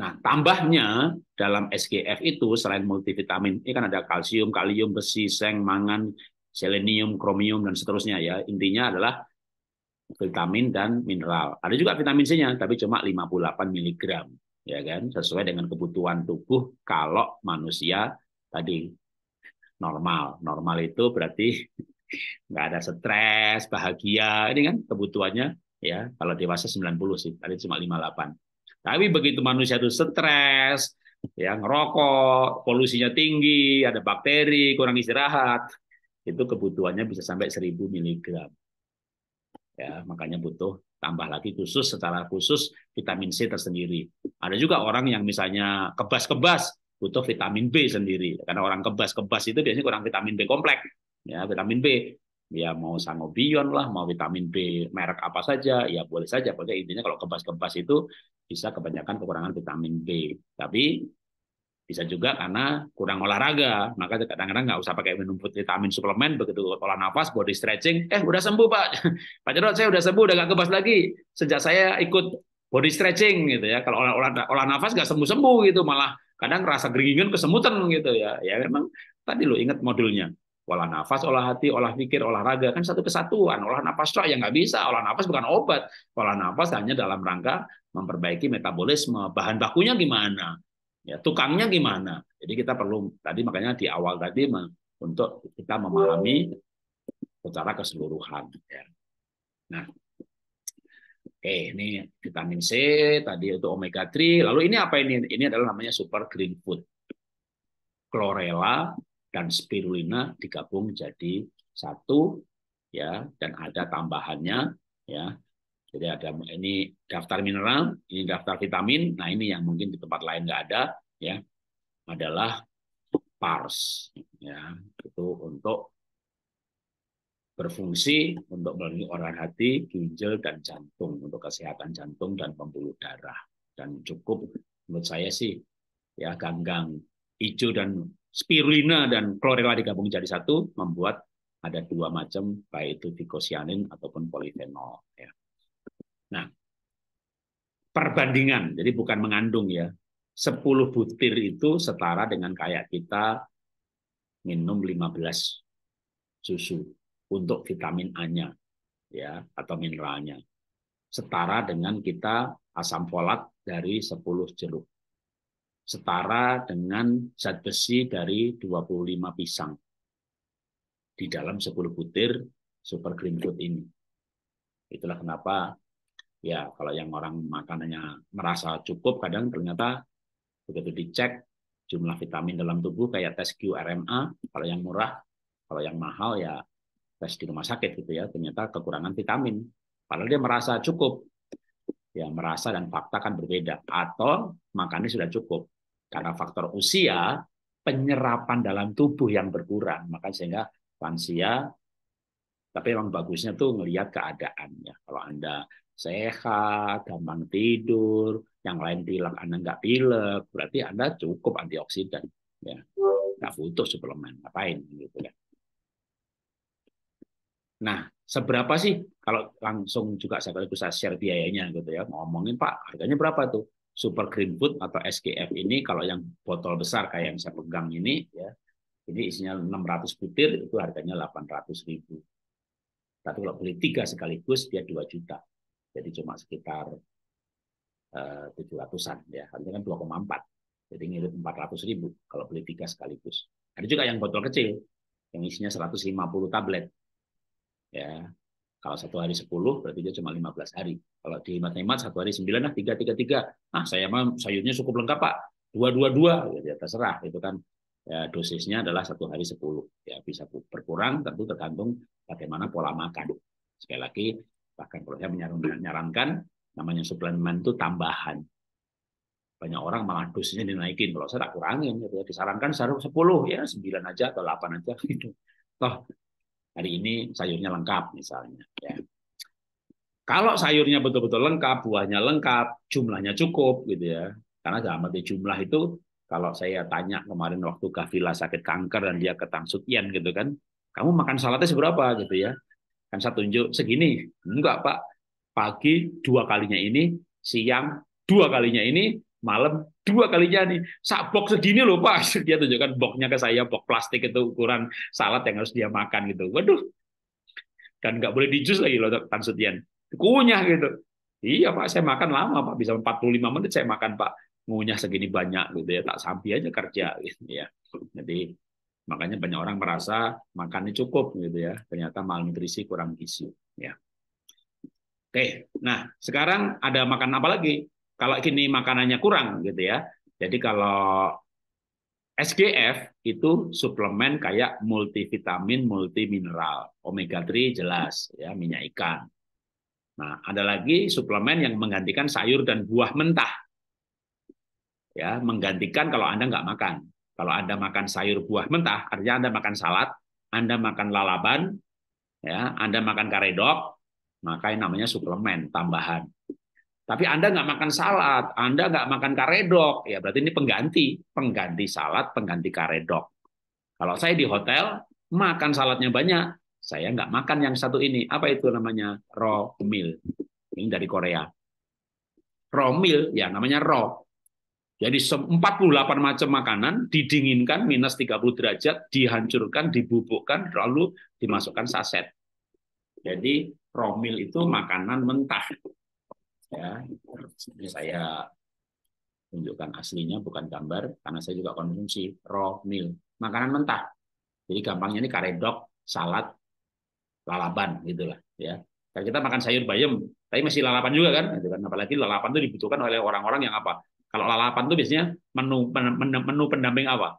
Nah, tambahnya dalam SGF itu selain multivitamin, ini kan ada kalsium, kalium, besi, seng, mangan, selenium, kromium dan seterusnya ya. Intinya adalah vitamin dan mineral. Ada juga vitamin C-nya tapi cuma 58 mg ya kan sesuai dengan kebutuhan tubuh kalau manusia tadi normal. Normal itu berarti nggak ada stres, bahagia, ini kan kebutuhannya ya kalau dewasa 90 sih, tadi cuma 58. Tapi begitu manusia itu stres, ya ngerokok, polusinya tinggi, ada bakteri, kurang istirahat, itu kebutuhannya bisa sampai 1000 miligram. Ya, makanya butuh tambah lagi khusus secara khusus vitamin C tersendiri. Ada juga orang yang misalnya kebas-kebas butuh vitamin B sendiri karena orang kebas-kebas itu biasanya kurang vitamin B kompleks ya vitamin B ya mau sangobion lah mau vitamin B merek apa saja ya boleh saja pokoknya intinya kalau kebas-kebas itu bisa kebanyakan kekurangan vitamin B tapi bisa juga karena kurang olahraga maka kadang-kadang nggak usah pakai minum vitamin suplemen begitu olah nafas body stretching eh udah sembuh pak pak Jarod saya udah sembuh udah nggak kebas lagi sejak saya ikut body stretching gitu ya kalau olah olah, olah nafas nggak sembuh sembuh gitu malah kadang rasa geringin kesemutan gitu ya ya memang tadi lo ingat modulnya olah nafas, olah hati, olah pikir, olah raga kan satu kesatuan. Olah nafas doang yang nggak bisa. Olah nafas bukan obat. Olah nafas hanya dalam rangka memperbaiki metabolisme. Bahan bakunya gimana? Ya, tukangnya gimana? Jadi kita perlu tadi makanya di awal tadi untuk kita memahami secara keseluruhan. Ya. Nah, oke ini vitamin C tadi itu omega 3. Lalu ini apa ini? Ini adalah namanya super green food. Chlorella dan spirulina digabung jadi satu ya dan ada tambahannya ya jadi ada ini daftar mineral ini daftar vitamin nah ini yang mungkin di tempat lain nggak ada ya adalah pars ya itu untuk berfungsi untuk melindungi orang hati ginjal dan jantung untuk kesehatan jantung dan pembuluh darah dan cukup menurut saya sih ya ganggang hijau dan spirulina dan chlorella digabung jadi satu membuat ada dua macam baik itu fikosianin ataupun polifenol ya. Nah, perbandingan jadi bukan mengandung ya. 10 butir itu setara dengan kayak kita minum 15 susu untuk vitamin A-nya ya atau mineralnya. Setara dengan kita asam folat dari 10 jeruk setara dengan zat besi dari 25 pisang di dalam 10 butir super green food ini. Itulah kenapa ya kalau yang orang makanannya merasa cukup kadang ternyata begitu dicek jumlah vitamin dalam tubuh kayak tes QRMA kalau yang murah, kalau yang mahal ya tes di rumah sakit gitu ya ternyata kekurangan vitamin. Padahal dia merasa cukup, ya merasa dan fakta kan berbeda atau makannya sudah cukup karena faktor usia, penyerapan dalam tubuh yang berkurang, maka sehingga lansia tapi memang bagusnya tuh ngelihat keadaannya. Kalau Anda sehat, gampang tidur, yang lain pilek, Anda nggak pilek, berarti Anda cukup antioksidan. ya Nggak butuh suplemen, ngapain gitu ya. Nah, seberapa sih kalau langsung juga saya saya share biayanya gitu ya, ngomongin Pak, harganya berapa tuh? super green food atau SGF ini kalau yang botol besar kayak yang saya pegang ini ya ini isinya 600 butir itu harganya 800 ribu tapi kalau beli tiga sekaligus dia 2 juta jadi cuma sekitar eh, tujuh ratusan ya harganya kan empat, jadi ngirit ratus ribu kalau beli tiga sekaligus ada juga yang botol kecil yang isinya 150 tablet ya kalau satu hari 10, berarti dia cuma 15 hari. Kalau dihemat-hemat, satu hari 9, nah 3, 3, 3. Nah, saya mah sayurnya cukup lengkap, Pak. 2, 2, 2. Ya, terserah. Itu kan ya, dosisnya adalah satu hari 10. Ya, bisa berkurang, tentu tergantung bagaimana pola makan. Sekali lagi, bahkan kalau saya menyarankan, namanya suplemen itu tambahan. Banyak orang malah dosisnya dinaikin. Kalau saya tak kurangin, gitu ya. disarankan seharusnya 10, ya 9 aja atau 8 aja. Gitu. Toh, hari ini sayurnya lengkap misalnya. Ya. Kalau sayurnya betul-betul lengkap, buahnya lengkap, jumlahnya cukup gitu ya. Karena dalam arti jumlah itu kalau saya tanya kemarin waktu Gavila sakit kanker dan dia ketang sutian gitu kan, kamu makan saladnya seberapa gitu ya? Kan saya tunjuk segini. Enggak, Pak. Pagi dua kalinya ini, siang dua kalinya ini, malam dua kalinya nih sak box segini loh pak dia tunjukkan boxnya ke saya box plastik itu ukuran salad yang harus dia makan gitu waduh dan nggak boleh dijus lagi loh Tan Sutian kunyah gitu iya pak saya makan lama pak bisa 45 menit saya makan pak ngunyah segini banyak gitu ya tak sampai aja kerja gitu ya jadi makanya banyak orang merasa makannya cukup gitu ya ternyata malnutrisi kurang gizi ya oke nah sekarang ada makan apa lagi kalau kini makanannya kurang gitu ya. Jadi kalau SGF itu suplemen kayak multivitamin, multimineral, omega 3 jelas ya, minyak ikan. Nah, ada lagi suplemen yang menggantikan sayur dan buah mentah. Ya, menggantikan kalau Anda nggak makan. Kalau Anda makan sayur buah mentah, artinya Anda makan salad, Anda makan lalaban, ya, Anda makan karedok, maka yang namanya suplemen tambahan. Tapi Anda nggak makan salad, Anda nggak makan karedok, ya berarti ini pengganti, pengganti salad, pengganti karedok. Kalau saya di hotel makan saladnya banyak, saya nggak makan yang satu ini. Apa itu namanya raw meal? Ini dari Korea. Raw meal, ya namanya raw. Jadi 48 macam makanan didinginkan minus 30 derajat, dihancurkan, dibubukkan, lalu dimasukkan saset. Jadi raw meal itu makanan mentah ya ini saya tunjukkan aslinya bukan gambar karena saya juga konsumsi raw meal makanan mentah jadi gampangnya ini karedok salad lalapan gitulah ya kalau kita makan sayur bayam tapi masih lalapan juga kan gitu kan. apalagi lalapan itu dibutuhkan oleh orang-orang yang apa kalau lalapan itu biasanya menu menu pendamping apa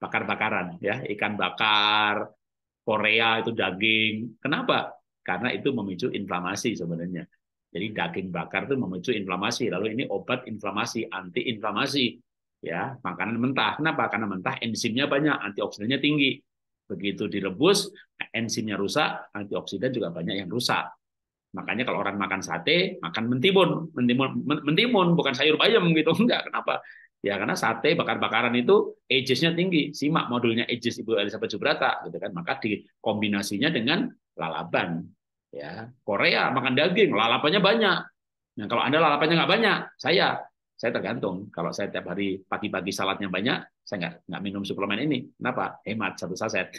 bakar-bakaran ya ikan bakar Korea itu daging kenapa karena itu memicu inflamasi sebenarnya jadi daging bakar itu memicu inflamasi. Lalu ini obat inflamasi, antiinflamasi. Ya, makanan mentah. Kenapa? Karena mentah enzimnya banyak, antioksidannya tinggi. Begitu direbus, enzimnya rusak, antioksidan juga banyak yang rusak. Makanya kalau orang makan sate, makan mentimun, mentimun, mentimun bukan sayur bayam gitu. Enggak, kenapa? Ya karena sate bakar-bakaran itu agesnya tinggi, simak modulnya ages Ibu Elizabeth Jubrata gitu kan. Maka dikombinasinya dengan lalaban. Ya, Korea makan daging, lalapannya banyak. Nah, kalau Anda lalapannya nggak banyak, saya saya tergantung. Kalau saya tiap hari pagi-pagi salatnya banyak, saya nggak nggak minum suplemen ini. Kenapa? Hemat satu saset.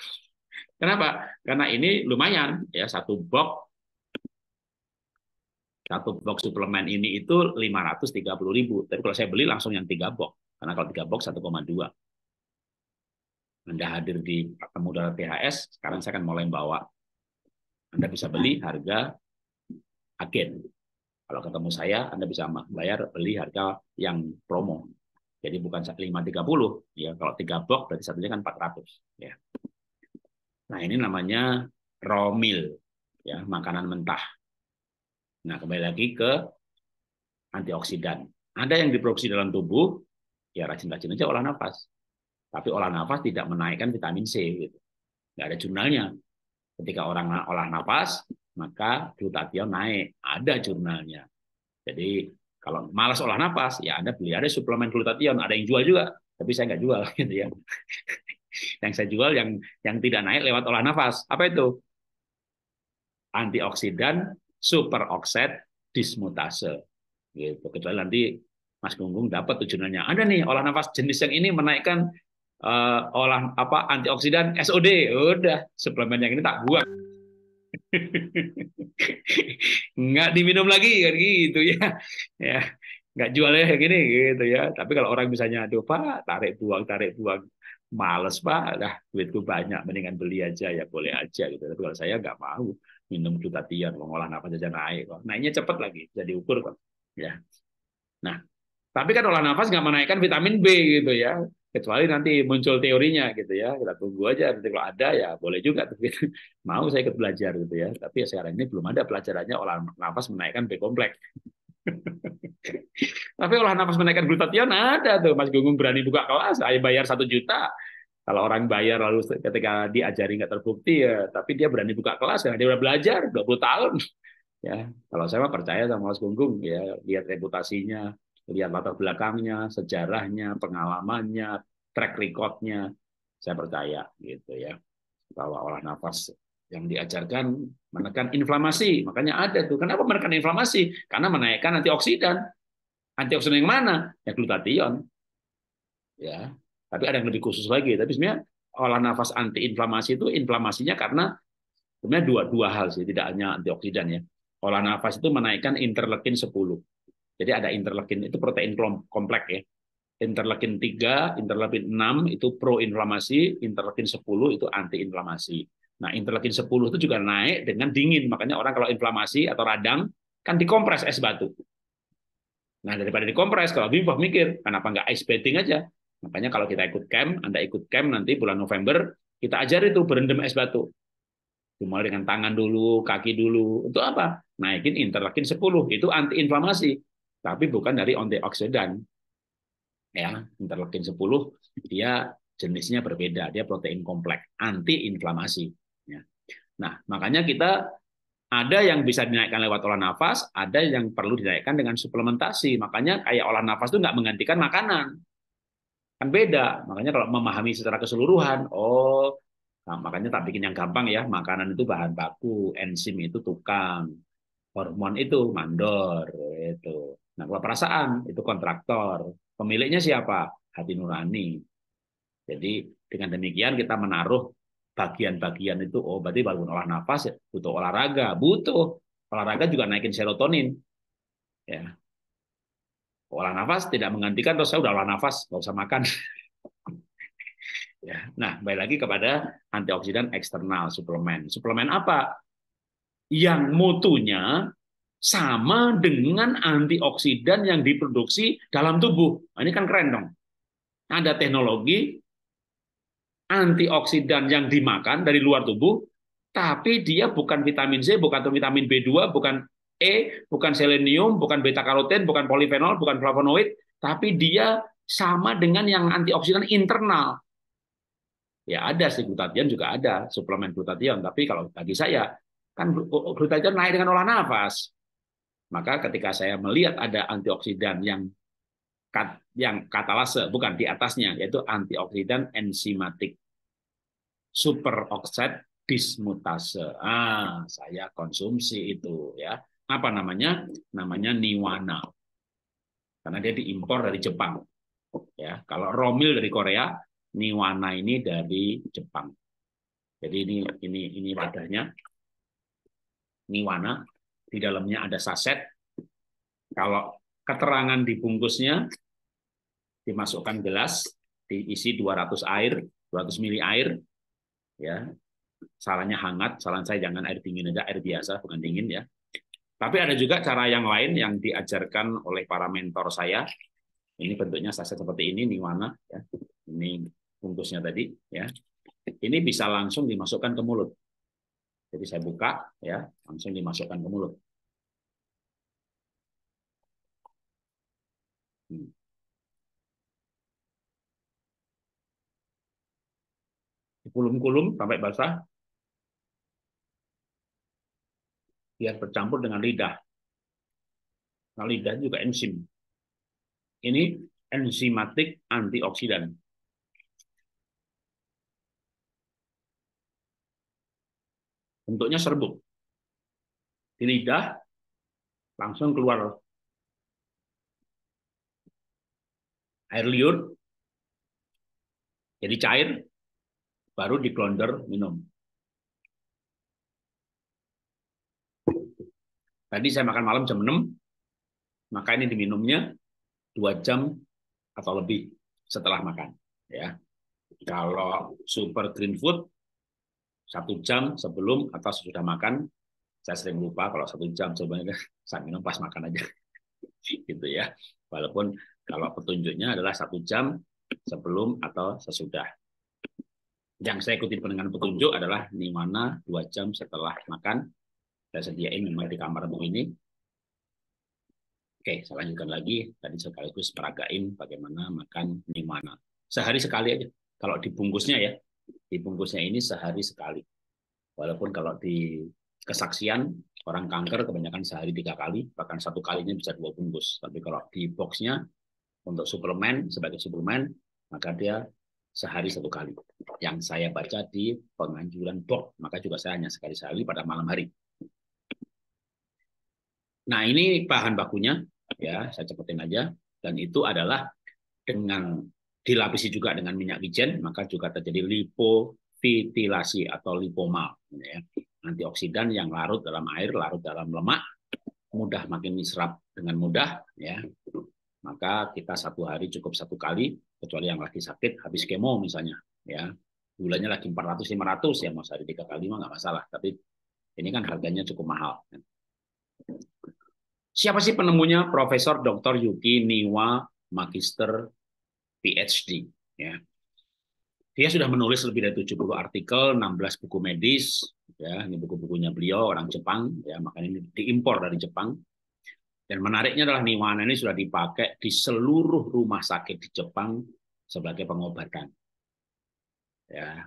Kenapa? Karena ini lumayan ya satu box satu box suplemen ini itu 530 ribu. Tapi kalau saya beli langsung yang tiga box. Karena kalau tiga box 1,2. Anda hadir di pertemuan THS, sekarang saya akan mulai bawa anda bisa beli harga agen. Kalau ketemu saya, Anda bisa bayar beli harga yang promo. Jadi bukan 530 ya. Kalau 3 box berarti satunya kan 400 ya. Nah, ini namanya raw meal ya, makanan mentah. Nah, kembali lagi ke antioksidan. Ada yang diproduksi dalam tubuh, ya rajin-rajin aja olah nafas. Tapi olah nafas tidak menaikkan vitamin C gitu. Nggak ada jurnalnya. Ketika orang olah nafas, maka glutathione naik. Ada jurnalnya. Jadi kalau malas olah nafas, ya Anda beli ada suplemen glutathione, ada yang jual juga, tapi saya nggak jual gitu ya. yang saya jual yang yang tidak naik lewat olah nafas. Apa itu? Antioksidan, superokset, dismutase. Gitu. Kecuali nanti Mas Gunggung dapat tujuannya. Ada nih olah nafas jenis yang ini menaikkan uh, olah apa antioksidan SOD udah suplemen yang ini tak buang nggak diminum lagi kan gitu ya ya nggak jualnya kayak gini gitu ya tapi kalau orang misalnya aduh pak tarik buang tarik buang males pak dah duitku banyak mendingan beli aja ya boleh aja gitu tapi kalau saya nggak mau minum tiar mengolah napas aja naik kok naiknya cepat lagi jadi ukur kok ya nah tapi kan olah nafas nggak menaikkan vitamin B gitu ya kecuali nanti muncul teorinya gitu ya kita tunggu aja nanti kalau ada ya boleh juga tapi gitu. mau saya ikut belajar gitu ya tapi ya sekarang ini belum ada pelajarannya olah nafas menaikkan B kompleks tapi olah nafas menaikkan glutation ada tuh Mas Gunggung berani buka kelas saya bayar satu juta kalau orang bayar lalu ketika diajari nggak terbukti ya tapi dia berani buka kelas karena dia udah belajar 20 tahun ya kalau saya mah percaya sama Mas Gunggung ya lihat reputasinya lihat latar belakangnya, sejarahnya, pengalamannya, track recordnya. Saya percaya gitu ya bahwa olah nafas yang diajarkan menekan inflamasi. Makanya ada tuh. Kenapa menekan inflamasi? Karena menaikkan antioksidan. Antioksidan yang mana? Ya glutathion, Ya. Tapi ada yang lebih khusus lagi. Tapi sebenarnya olah nafas antiinflamasi itu inflamasinya karena sebenarnya dua dua hal sih, tidak hanya antioksidan ya. Olah nafas itu menaikkan interleukin 10. Jadi ada interleukin itu protein kompleks ya. Interleukin 3, interleukin 6 itu proinflamasi, interleukin 10 itu antiinflamasi. Nah, interleukin 10 itu juga naik dengan dingin, makanya orang kalau inflamasi atau radang kan dikompres es batu. Nah, daripada dikompres, kalau Bimbo mikir, kenapa nggak ice bathing aja? Makanya kalau kita ikut camp, Anda ikut camp nanti bulan November, kita ajar itu berendam es batu. Cuma dengan tangan dulu, kaki dulu, itu apa? Naikin interleukin 10, itu antiinflamasi tapi bukan dari antioksidan. Ya, interleukin 10 dia jenisnya berbeda, dia protein kompleks antiinflamasi. Ya. Nah, makanya kita ada yang bisa dinaikkan lewat olah nafas, ada yang perlu dinaikkan dengan suplementasi. Makanya kayak olah nafas itu nggak menggantikan makanan. Kan beda. Makanya kalau memahami secara keseluruhan, oh nah, makanya tak bikin yang gampang ya, makanan itu bahan baku, enzim itu tukang, hormon itu mandor, itu. Nah, kalau perasaan itu kontraktor, pemiliknya siapa? Hati nurani. Jadi dengan demikian kita menaruh bagian-bagian itu oh berarti bangun olah nafas butuh olahraga, butuh. Olahraga juga naikin serotonin. Ya. Olah nafas tidak menggantikan terus saya udah olah nafas, gak usah makan. ya. Nah, balik lagi kepada antioksidan eksternal suplemen. Suplemen apa? Yang mutunya sama dengan antioksidan yang diproduksi dalam tubuh. Nah, ini kan keren dong. Ada teknologi antioksidan yang dimakan dari luar tubuh, tapi dia bukan vitamin C, bukan vitamin B2, bukan E, bukan selenium, bukan beta karoten, bukan polifenol, bukan flavonoid, tapi dia sama dengan yang antioksidan internal. Ya ada sih glutathione juga ada suplemen glutathione, tapi kalau bagi saya kan glutathione naik dengan olah nafas. Maka ketika saya melihat ada antioksidan yang yang katalase bukan di atasnya yaitu antioksidan enzimatik superoxide dismutase. Ah, saya konsumsi itu ya. Apa namanya? Namanya Niwana. Karena dia diimpor dari Jepang. Ya, kalau Romil dari Korea, Niwana ini dari Jepang. Jadi ini ini ini wadahnya. Niwana di dalamnya ada saset. Kalau keterangan dibungkusnya dimasukkan gelas, diisi 200 air, 200 mili air. Ya. salahnya hangat, saran saya jangan air dingin aja, air biasa bukan dingin ya. Tapi ada juga cara yang lain yang diajarkan oleh para mentor saya. Ini bentuknya saset seperti ini, warna, ya. Ini bungkusnya tadi ya. Ini bisa langsung dimasukkan ke mulut. Jadi saya buka, ya langsung dimasukkan ke mulut. Hmm. Dikulum-kulum sampai basah. Biar tercampur dengan lidah. Nah, lidah juga enzim. Ini enzimatik antioksidan. bentuknya serbuk. Di lidah langsung keluar air liur, jadi cair, baru diklonder minum. Tadi saya makan malam jam 6, maka ini diminumnya dua jam atau lebih setelah makan. ya. Kalau super green food, satu jam sebelum atau sesudah makan saya sering lupa kalau satu jam sebenarnya saat minum pas makan aja gitu ya walaupun kalau petunjuknya adalah satu jam sebelum atau sesudah yang saya ikuti dengan petunjuk adalah di mana dua jam setelah makan saya sediain memang di kamar ini Oke, saya lanjutkan lagi. Tadi sekaligus peragain bagaimana makan di mana. Sehari sekali aja. Kalau dibungkusnya ya, dibungkusnya ini sehari sekali. Walaupun kalau di kesaksian orang kanker kebanyakan sehari tiga kali, bahkan satu kalinya bisa dua bungkus. Tapi kalau di boxnya untuk suplemen sebagai suplemen maka dia sehari satu kali. Yang saya baca di penganjuran box, maka juga saya hanya sekali sehari pada malam hari. Nah ini bahan bakunya ya saya cepetin aja dan itu adalah dengan dilapisi juga dengan minyak wijen, maka juga terjadi lipofitilasi atau lipoma. Gitu ya. Antioksidan yang larut dalam air, larut dalam lemak, mudah makin diserap dengan mudah. ya Maka kita satu hari cukup satu kali, kecuali yang lagi sakit, habis kemo misalnya. ya Gulanya lagi 400-500, ya mau sehari tiga kali mah nggak masalah. Tapi ini kan harganya cukup mahal. Siapa sih penemunya? Profesor Dr. Yuki Niwa Magister PhD. Ya. Dia sudah menulis lebih dari 70 artikel, 16 buku medis, ya, ini buku-bukunya beliau orang Jepang, ya, makanya ini diimpor dari Jepang. Dan menariknya adalah niwana ini sudah dipakai di seluruh rumah sakit di Jepang sebagai pengobatan. Ya.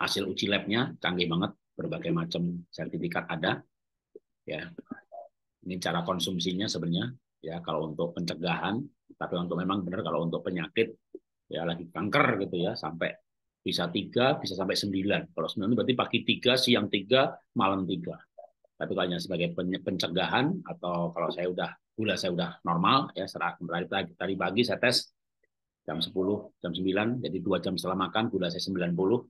Hasil uji labnya canggih banget, berbagai macam sertifikat ada. Ya. Ini cara konsumsinya sebenarnya ya kalau untuk pencegahan tapi untuk memang benar kalau untuk penyakit ya lagi kanker gitu ya sampai bisa tiga bisa sampai sembilan kalau sembilan berarti pagi tiga siang tiga malam tiga tapi kalau hanya sebagai pencegahan atau kalau saya udah gula saya udah normal ya setelah tadi, tadi pagi saya tes jam sepuluh jam sembilan jadi dua jam setelah makan gula saya sembilan puluh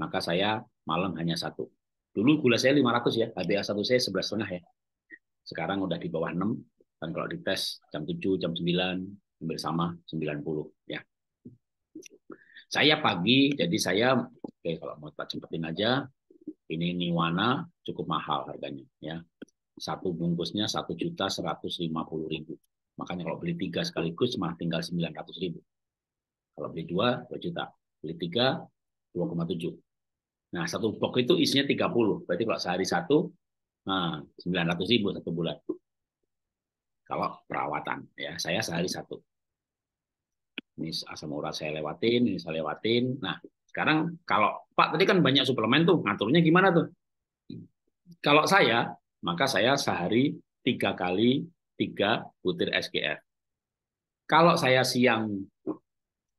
maka saya malam hanya satu. Dulu gula saya lima ratus ya, hba satu saya sebelas 11,5 ya. Sekarang udah di bawah 6, dan kalau dites jam 7, jam 9, hampir sama 90 ya. Saya pagi, jadi saya oke okay, kalau mau cepetin aja, ini niwana cukup mahal harganya ya. Satu bungkusnya satu juta seratus lima puluh ribu. Makanya kalau beli tiga sekaligus mah tinggal sembilan ratus ribu. Kalau beli dua dua juta, beli tiga dua koma tujuh. Nah satu box itu isinya tiga puluh. Berarti kalau sehari satu, nah sembilan ratus ribu satu bulan kalau perawatan ya saya sehari satu ini asam urat saya lewatin ini saya lewatin nah sekarang kalau Pak tadi kan banyak suplemen tuh ngaturnya gimana tuh kalau saya maka saya sehari tiga kali tiga butir SGF kalau saya siang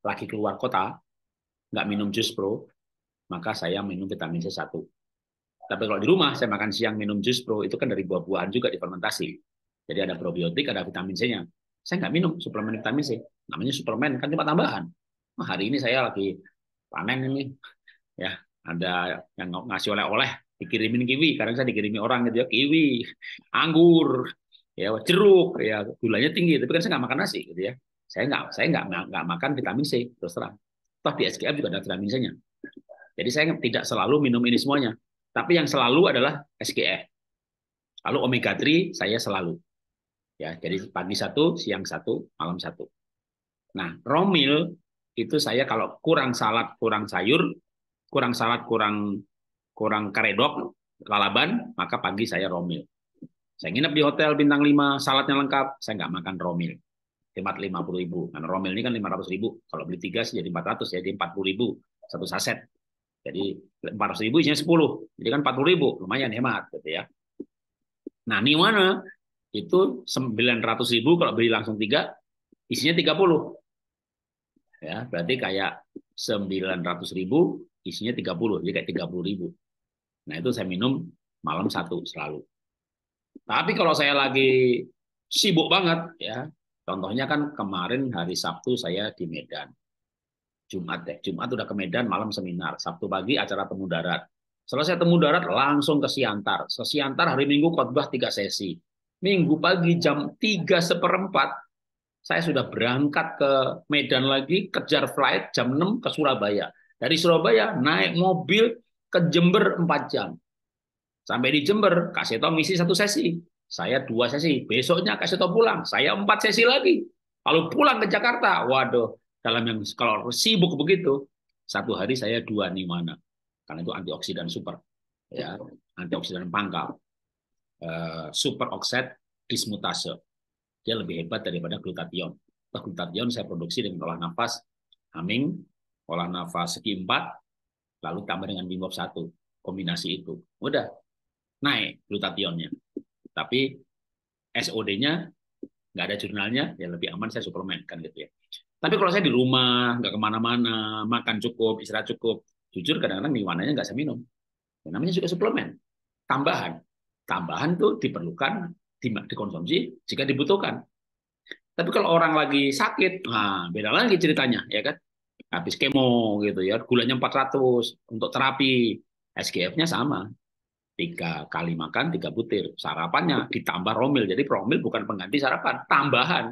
lagi keluar kota nggak minum jus pro maka saya minum vitamin C satu. tapi kalau di rumah saya makan siang minum jus pro itu kan dari buah-buahan juga difermentasi jadi ada probiotik, ada vitamin C-nya. Saya nggak minum suplemen vitamin C. Namanya suplemen kan cuma tambahan. Nah, hari ini saya lagi panen ini, ya ada yang ngasih oleh-oleh dikirimin kiwi. Karena saya dikirimi orang gitu ya kiwi, anggur, ya jeruk, ya gulanya tinggi. Tapi kan saya nggak makan nasi gitu ya. Saya nggak saya nggak nggak makan vitamin C terus terang. Toh di SGM juga ada vitamin C-nya. Jadi saya tidak selalu minum ini semuanya. Tapi yang selalu adalah SGF. Lalu omega 3 saya selalu ya jadi pagi satu siang satu malam satu nah romil itu saya kalau kurang salad kurang sayur kurang salad kurang kurang karedok lalaban maka pagi saya romil saya nginep di hotel bintang 5 saladnya lengkap saya nggak makan romil hemat lima puluh ribu karena romil ini kan lima ratus ribu kalau beli tiga sih jadi ratus ya jadi empat puluh ribu satu saset jadi ratus ribu isinya sepuluh jadi kan empat puluh ribu lumayan hemat gitu ya nah niwana itu ratus ribu kalau beli langsung tiga isinya 30 ya berarti kayak ratus ribu isinya 30 jadi kayak puluh ribu nah itu saya minum malam satu selalu tapi kalau saya lagi sibuk banget ya contohnya kan kemarin hari Sabtu saya di Medan Jumat deh Jumat udah ke Medan malam seminar Sabtu pagi acara temu darat selesai temu darat langsung ke Siantar ke Siantar hari Minggu khotbah tiga sesi minggu pagi jam 3 seperempat, saya sudah berangkat ke Medan lagi, kejar flight jam 6 ke Surabaya. Dari Surabaya naik mobil ke Jember 4 jam. Sampai di Jember, kasih Seto ngisi satu sesi. Saya dua sesi. Besoknya kasih Seto pulang. Saya empat sesi lagi. Lalu pulang ke Jakarta. Waduh, dalam yang kalau sibuk begitu, satu hari saya dua nih mana. Karena itu antioksidan super. ya Antioksidan pangkal uh, eh, superokset dismutase. Dia lebih hebat daripada glutathione. Nah, glutathione saya produksi dengan olah nafas haming, olah nafas segi 4, lalu tambah dengan bimbop satu, Kombinasi itu. Udah, naik glutathionnya. Tapi SOD-nya nggak ada jurnalnya, ya lebih aman saya suplemen kan gitu ya. Tapi kalau saya di rumah, nggak kemana-mana, makan cukup, istirahat cukup, jujur kadang-kadang minumannya warnanya nggak saya minum. Ya, namanya juga suplemen, tambahan tambahan tuh diperlukan dikonsumsi jika dibutuhkan. Tapi kalau orang lagi sakit, nah beda lagi ceritanya, ya kan? Habis kemo gitu ya, gulanya 400 untuk terapi, SGF-nya sama. Tiga kali makan, tiga butir. Sarapannya ditambah romil. Jadi romil bukan pengganti sarapan, tambahan.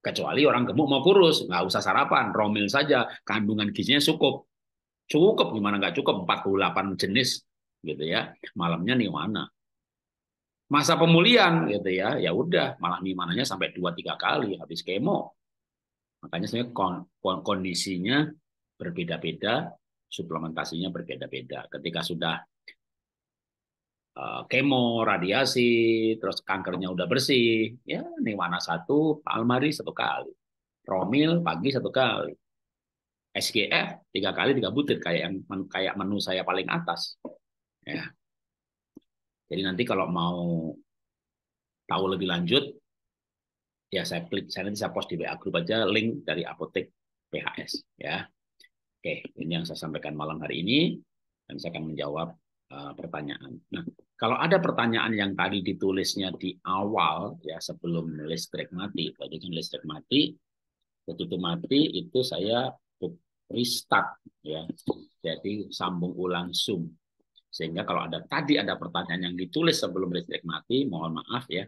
Kecuali orang gemuk mau kurus, nggak usah sarapan, romil saja. Kandungan gizinya cukup. Cukup, gimana nggak cukup? 48 jenis gitu ya. Malamnya nih mana? masa pemulihan gitu ya ya udah malah nih mananya sampai dua tiga kali habis kemo makanya sebenarnya kondisinya berbeda-beda suplementasinya berbeda-beda ketika sudah eh, kemo, radiasi, terus kankernya udah bersih, ya nih mana satu, palmari satu kali, romil pagi satu kali, SGF tiga kali tiga butir kayak yang kayak menu saya paling atas, ya jadi nanti kalau mau tahu lebih lanjut, ya saya klik, saya nanti saya post di WA Group aja link dari apotek PHS ya. Oke, ini yang saya sampaikan malam hari ini dan saya akan menjawab uh, pertanyaan. Nah, kalau ada pertanyaan yang tadi ditulisnya di awal ya sebelum listrik mati, tadi kan listrik mati, begitu mati itu saya restart ya. Jadi sambung ulang Zoom. Sehingga kalau ada tadi ada pertanyaan yang ditulis sebelum listrik mati, mohon maaf ya,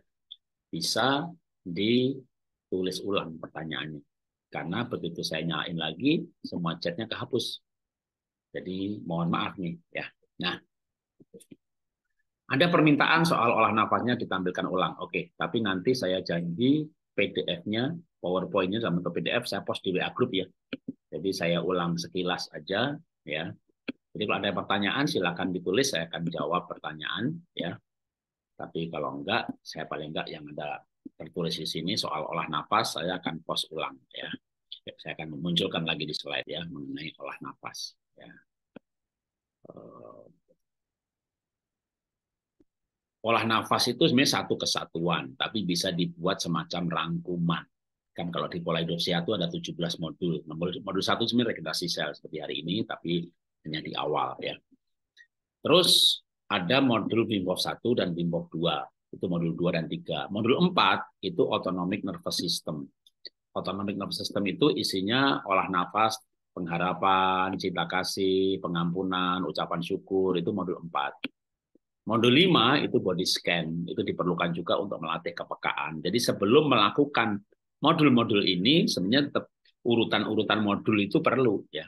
bisa ditulis ulang pertanyaannya. Karena begitu saya nyalain lagi, semua chatnya kehapus. Jadi mohon maaf nih ya. Nah, ada permintaan soal olah nafasnya ditampilkan ulang. Oke, tapi nanti saya janji PDF-nya, PowerPoint-nya sama ke PDF saya post di WA group ya. Jadi saya ulang sekilas aja ya jadi kalau ada pertanyaan silakan ditulis, saya akan jawab pertanyaan ya. Tapi kalau enggak, saya paling enggak yang ada tertulis di sini soal olah nafas, saya akan post ulang ya. Saya akan memunculkan lagi di slide ya mengenai olah nafas ya. Eh, olah nafas itu sebenarnya satu kesatuan, tapi bisa dibuat semacam rangkuman kan kalau di pola hidup sehat itu ada 17 belas Modul, modul satu sebenarnya regenerasi sel seperti hari ini, tapi hanya di awal ya. Terus ada modul BIMPOF 1 dan BIMPOF 2, itu modul 2 dan 3. Modul 4 itu autonomic nervous system. Autonomic nervous system itu isinya olah nafas, pengharapan, cinta kasih, pengampunan, ucapan syukur, itu modul 4. Modul 5 itu body scan, itu diperlukan juga untuk melatih kepekaan. Jadi sebelum melakukan modul-modul ini, sebenarnya urutan-urutan modul itu perlu ya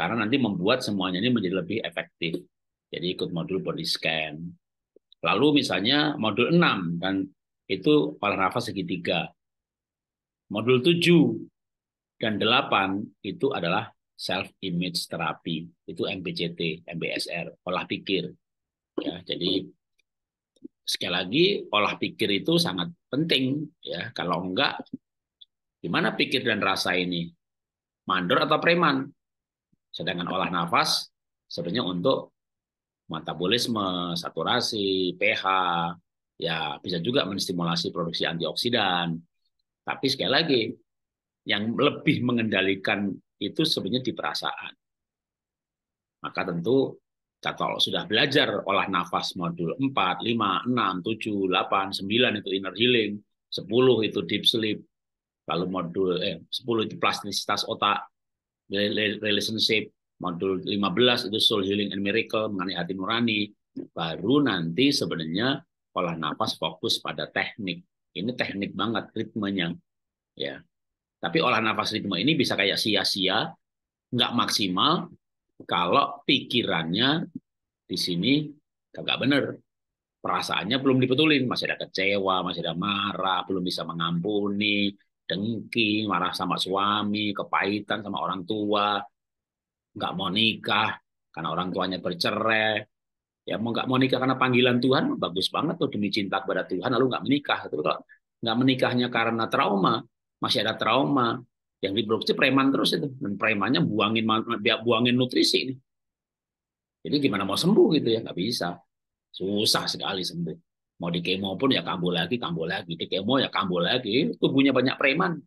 karena nanti membuat semuanya ini menjadi lebih efektif. Jadi ikut modul body scan. Lalu misalnya modul 6 dan itu olah nafas segitiga. Modul 7 dan 8 itu adalah self image terapi. itu MBCT, MBSR, olah pikir. Ya, jadi sekali lagi olah pikir itu sangat penting ya. Kalau enggak gimana pikir dan rasa ini? Mandor atau preman? Sedangkan olah nafas sebenarnya untuk metabolisme, saturasi, pH, ya bisa juga menstimulasi produksi antioksidan. Tapi sekali lagi, yang lebih mengendalikan itu sebenarnya di perasaan. Maka tentu kalau sudah belajar olah nafas modul 4, 5, 6, 7, 8, 9 itu inner healing, 10 itu deep sleep, lalu modul eh 10 itu plastisitas otak, relationship, modul 15 itu soul healing and miracle mengenai hati nurani, baru nanti sebenarnya olah nafas fokus pada teknik. Ini teknik banget ritmenya. Ya. Tapi olah nafas ritme ini bisa kayak sia-sia, nggak maksimal kalau pikirannya di sini kagak bener perasaannya belum dibetulin, masih ada kecewa, masih ada marah, belum bisa mengampuni, dengki, marah sama suami, kepahitan sama orang tua, nggak mau nikah karena orang tuanya bercerai, ya mau nggak mau nikah karena panggilan Tuhan bagus banget tuh demi cinta kepada Tuhan lalu nggak menikah tapi kalau nggak menikahnya karena trauma masih ada trauma yang diproduksi preman terus itu dan premannya buangin buangin nutrisi ini jadi gimana mau sembuh gitu ya nggak bisa susah sekali sembuh Mau di kemo pun ya kambuh lagi, kambuh lagi. di kemo ya kambuh lagi. Tubuhnya banyak preman.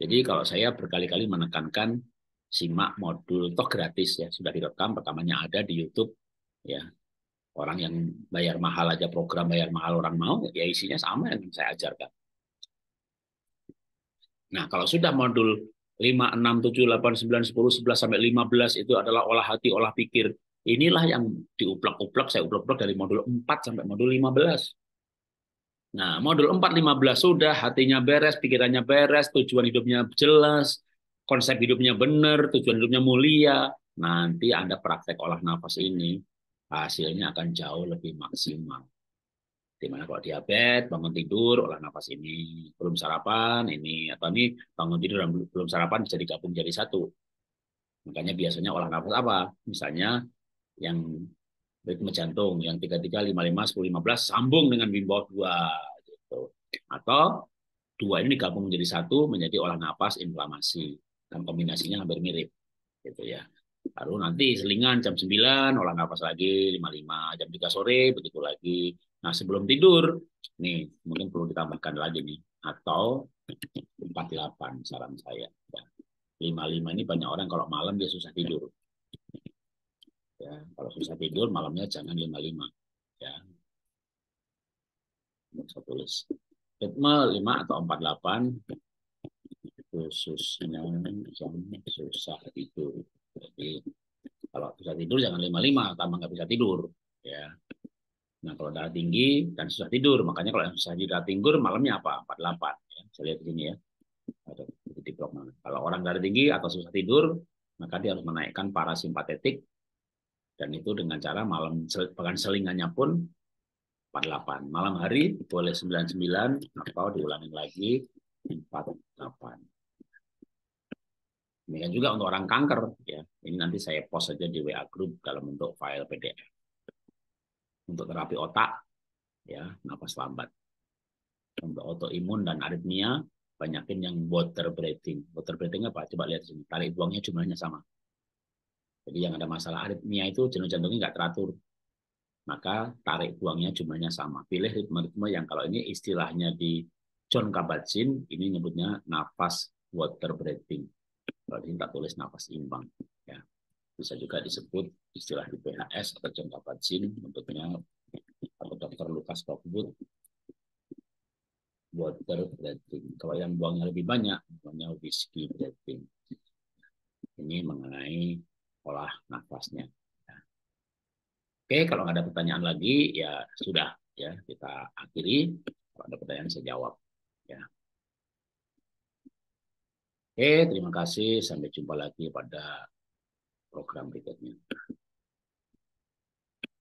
Jadi kalau saya berkali-kali menekankan simak modul toh gratis ya sudah direkam pertamanya ada di YouTube ya orang yang bayar mahal aja program bayar mahal orang mau ya isinya sama yang saya ajarkan Nah, kalau sudah modul 5, 6, 7, 8, 9, 10, 11, sampai 15 itu adalah olah hati, olah pikir. Inilah yang diuplak-uplak, saya uplak-uplak dari modul 4 sampai modul 15. Nah, modul 4, 15 sudah, hatinya beres, pikirannya beres, tujuan hidupnya jelas, konsep hidupnya benar, tujuan hidupnya mulia. Nanti Anda praktek olah nafas ini, hasilnya akan jauh lebih maksimal. Dimana kalau diabetes, bangun tidur, olah nafas ini, belum sarapan, ini, atau ini bangun tidur dan belum sarapan bisa digabung jadi satu. Makanya biasanya olah nafas apa? Misalnya yang ritme jantung yang tiga tiga lima lima sepuluh lima belas sambung dengan bimbo dua 2 gitu. Atau dua ini gabung menjadi satu menjadi olah napas inflamasi dan kombinasinya hampir mirip gitu ya. Baru nanti selingan jam sembilan olah napas lagi lima lima jam tiga sore begitu lagi. Nah, sebelum tidur nih mungkin perlu ditambahkan lagi nih atau empat delapan saran saya. lima lima ini banyak orang kalau malam dia susah tidur ya kalau bisa tidur malamnya jangan 55 ya saya tulis ritme 5 atau 48 khususnya yang susah tidur jadi kalau bisa tidur jangan 55 tambah nggak bisa tidur ya nah kalau darah tinggi dan susah tidur makanya kalau yang susah darah tidur malamnya apa 48 ya. saya lihat di sini ya ada titik nah. kalau orang darah tinggi atau susah tidur maka dia harus menaikkan parasimpatetik dan itu dengan cara malam bahkan selingannya pun 48. Malam hari boleh 99 atau diulangi lagi 48. Demikian juga untuk orang kanker ya. Ini nanti saya post saja di WA group dalam bentuk file PDF. Untuk terapi otak ya, napas lambat. Untuk autoimun dan aritmia, banyakin yang water breathing. Water breathing apa? Coba lihat sini. Tarik buangnya jumlahnya sama. Jadi yang ada masalah aritmia itu jenuh jantungnya nggak teratur. Maka tarik buangnya jumlahnya sama. Pilih ritme-ritme yang kalau ini istilahnya di John kabat ini nyebutnya nafas water breathing. Kalau di tak tulis nafas imbang. Ya. Bisa juga disebut istilah di PHS atau John kabat bentuknya atau dokter Lukas Kokbut, water breathing. Kalau yang buangnya lebih banyak, buangnya whiskey breathing. Ini mengenai olah nafasnya. Ya. Oke, kalau nggak ada pertanyaan lagi, ya sudah. ya Kita akhiri. Kalau ada pertanyaan, saya jawab. Ya. Oke, terima kasih. Sampai jumpa lagi pada program berikutnya.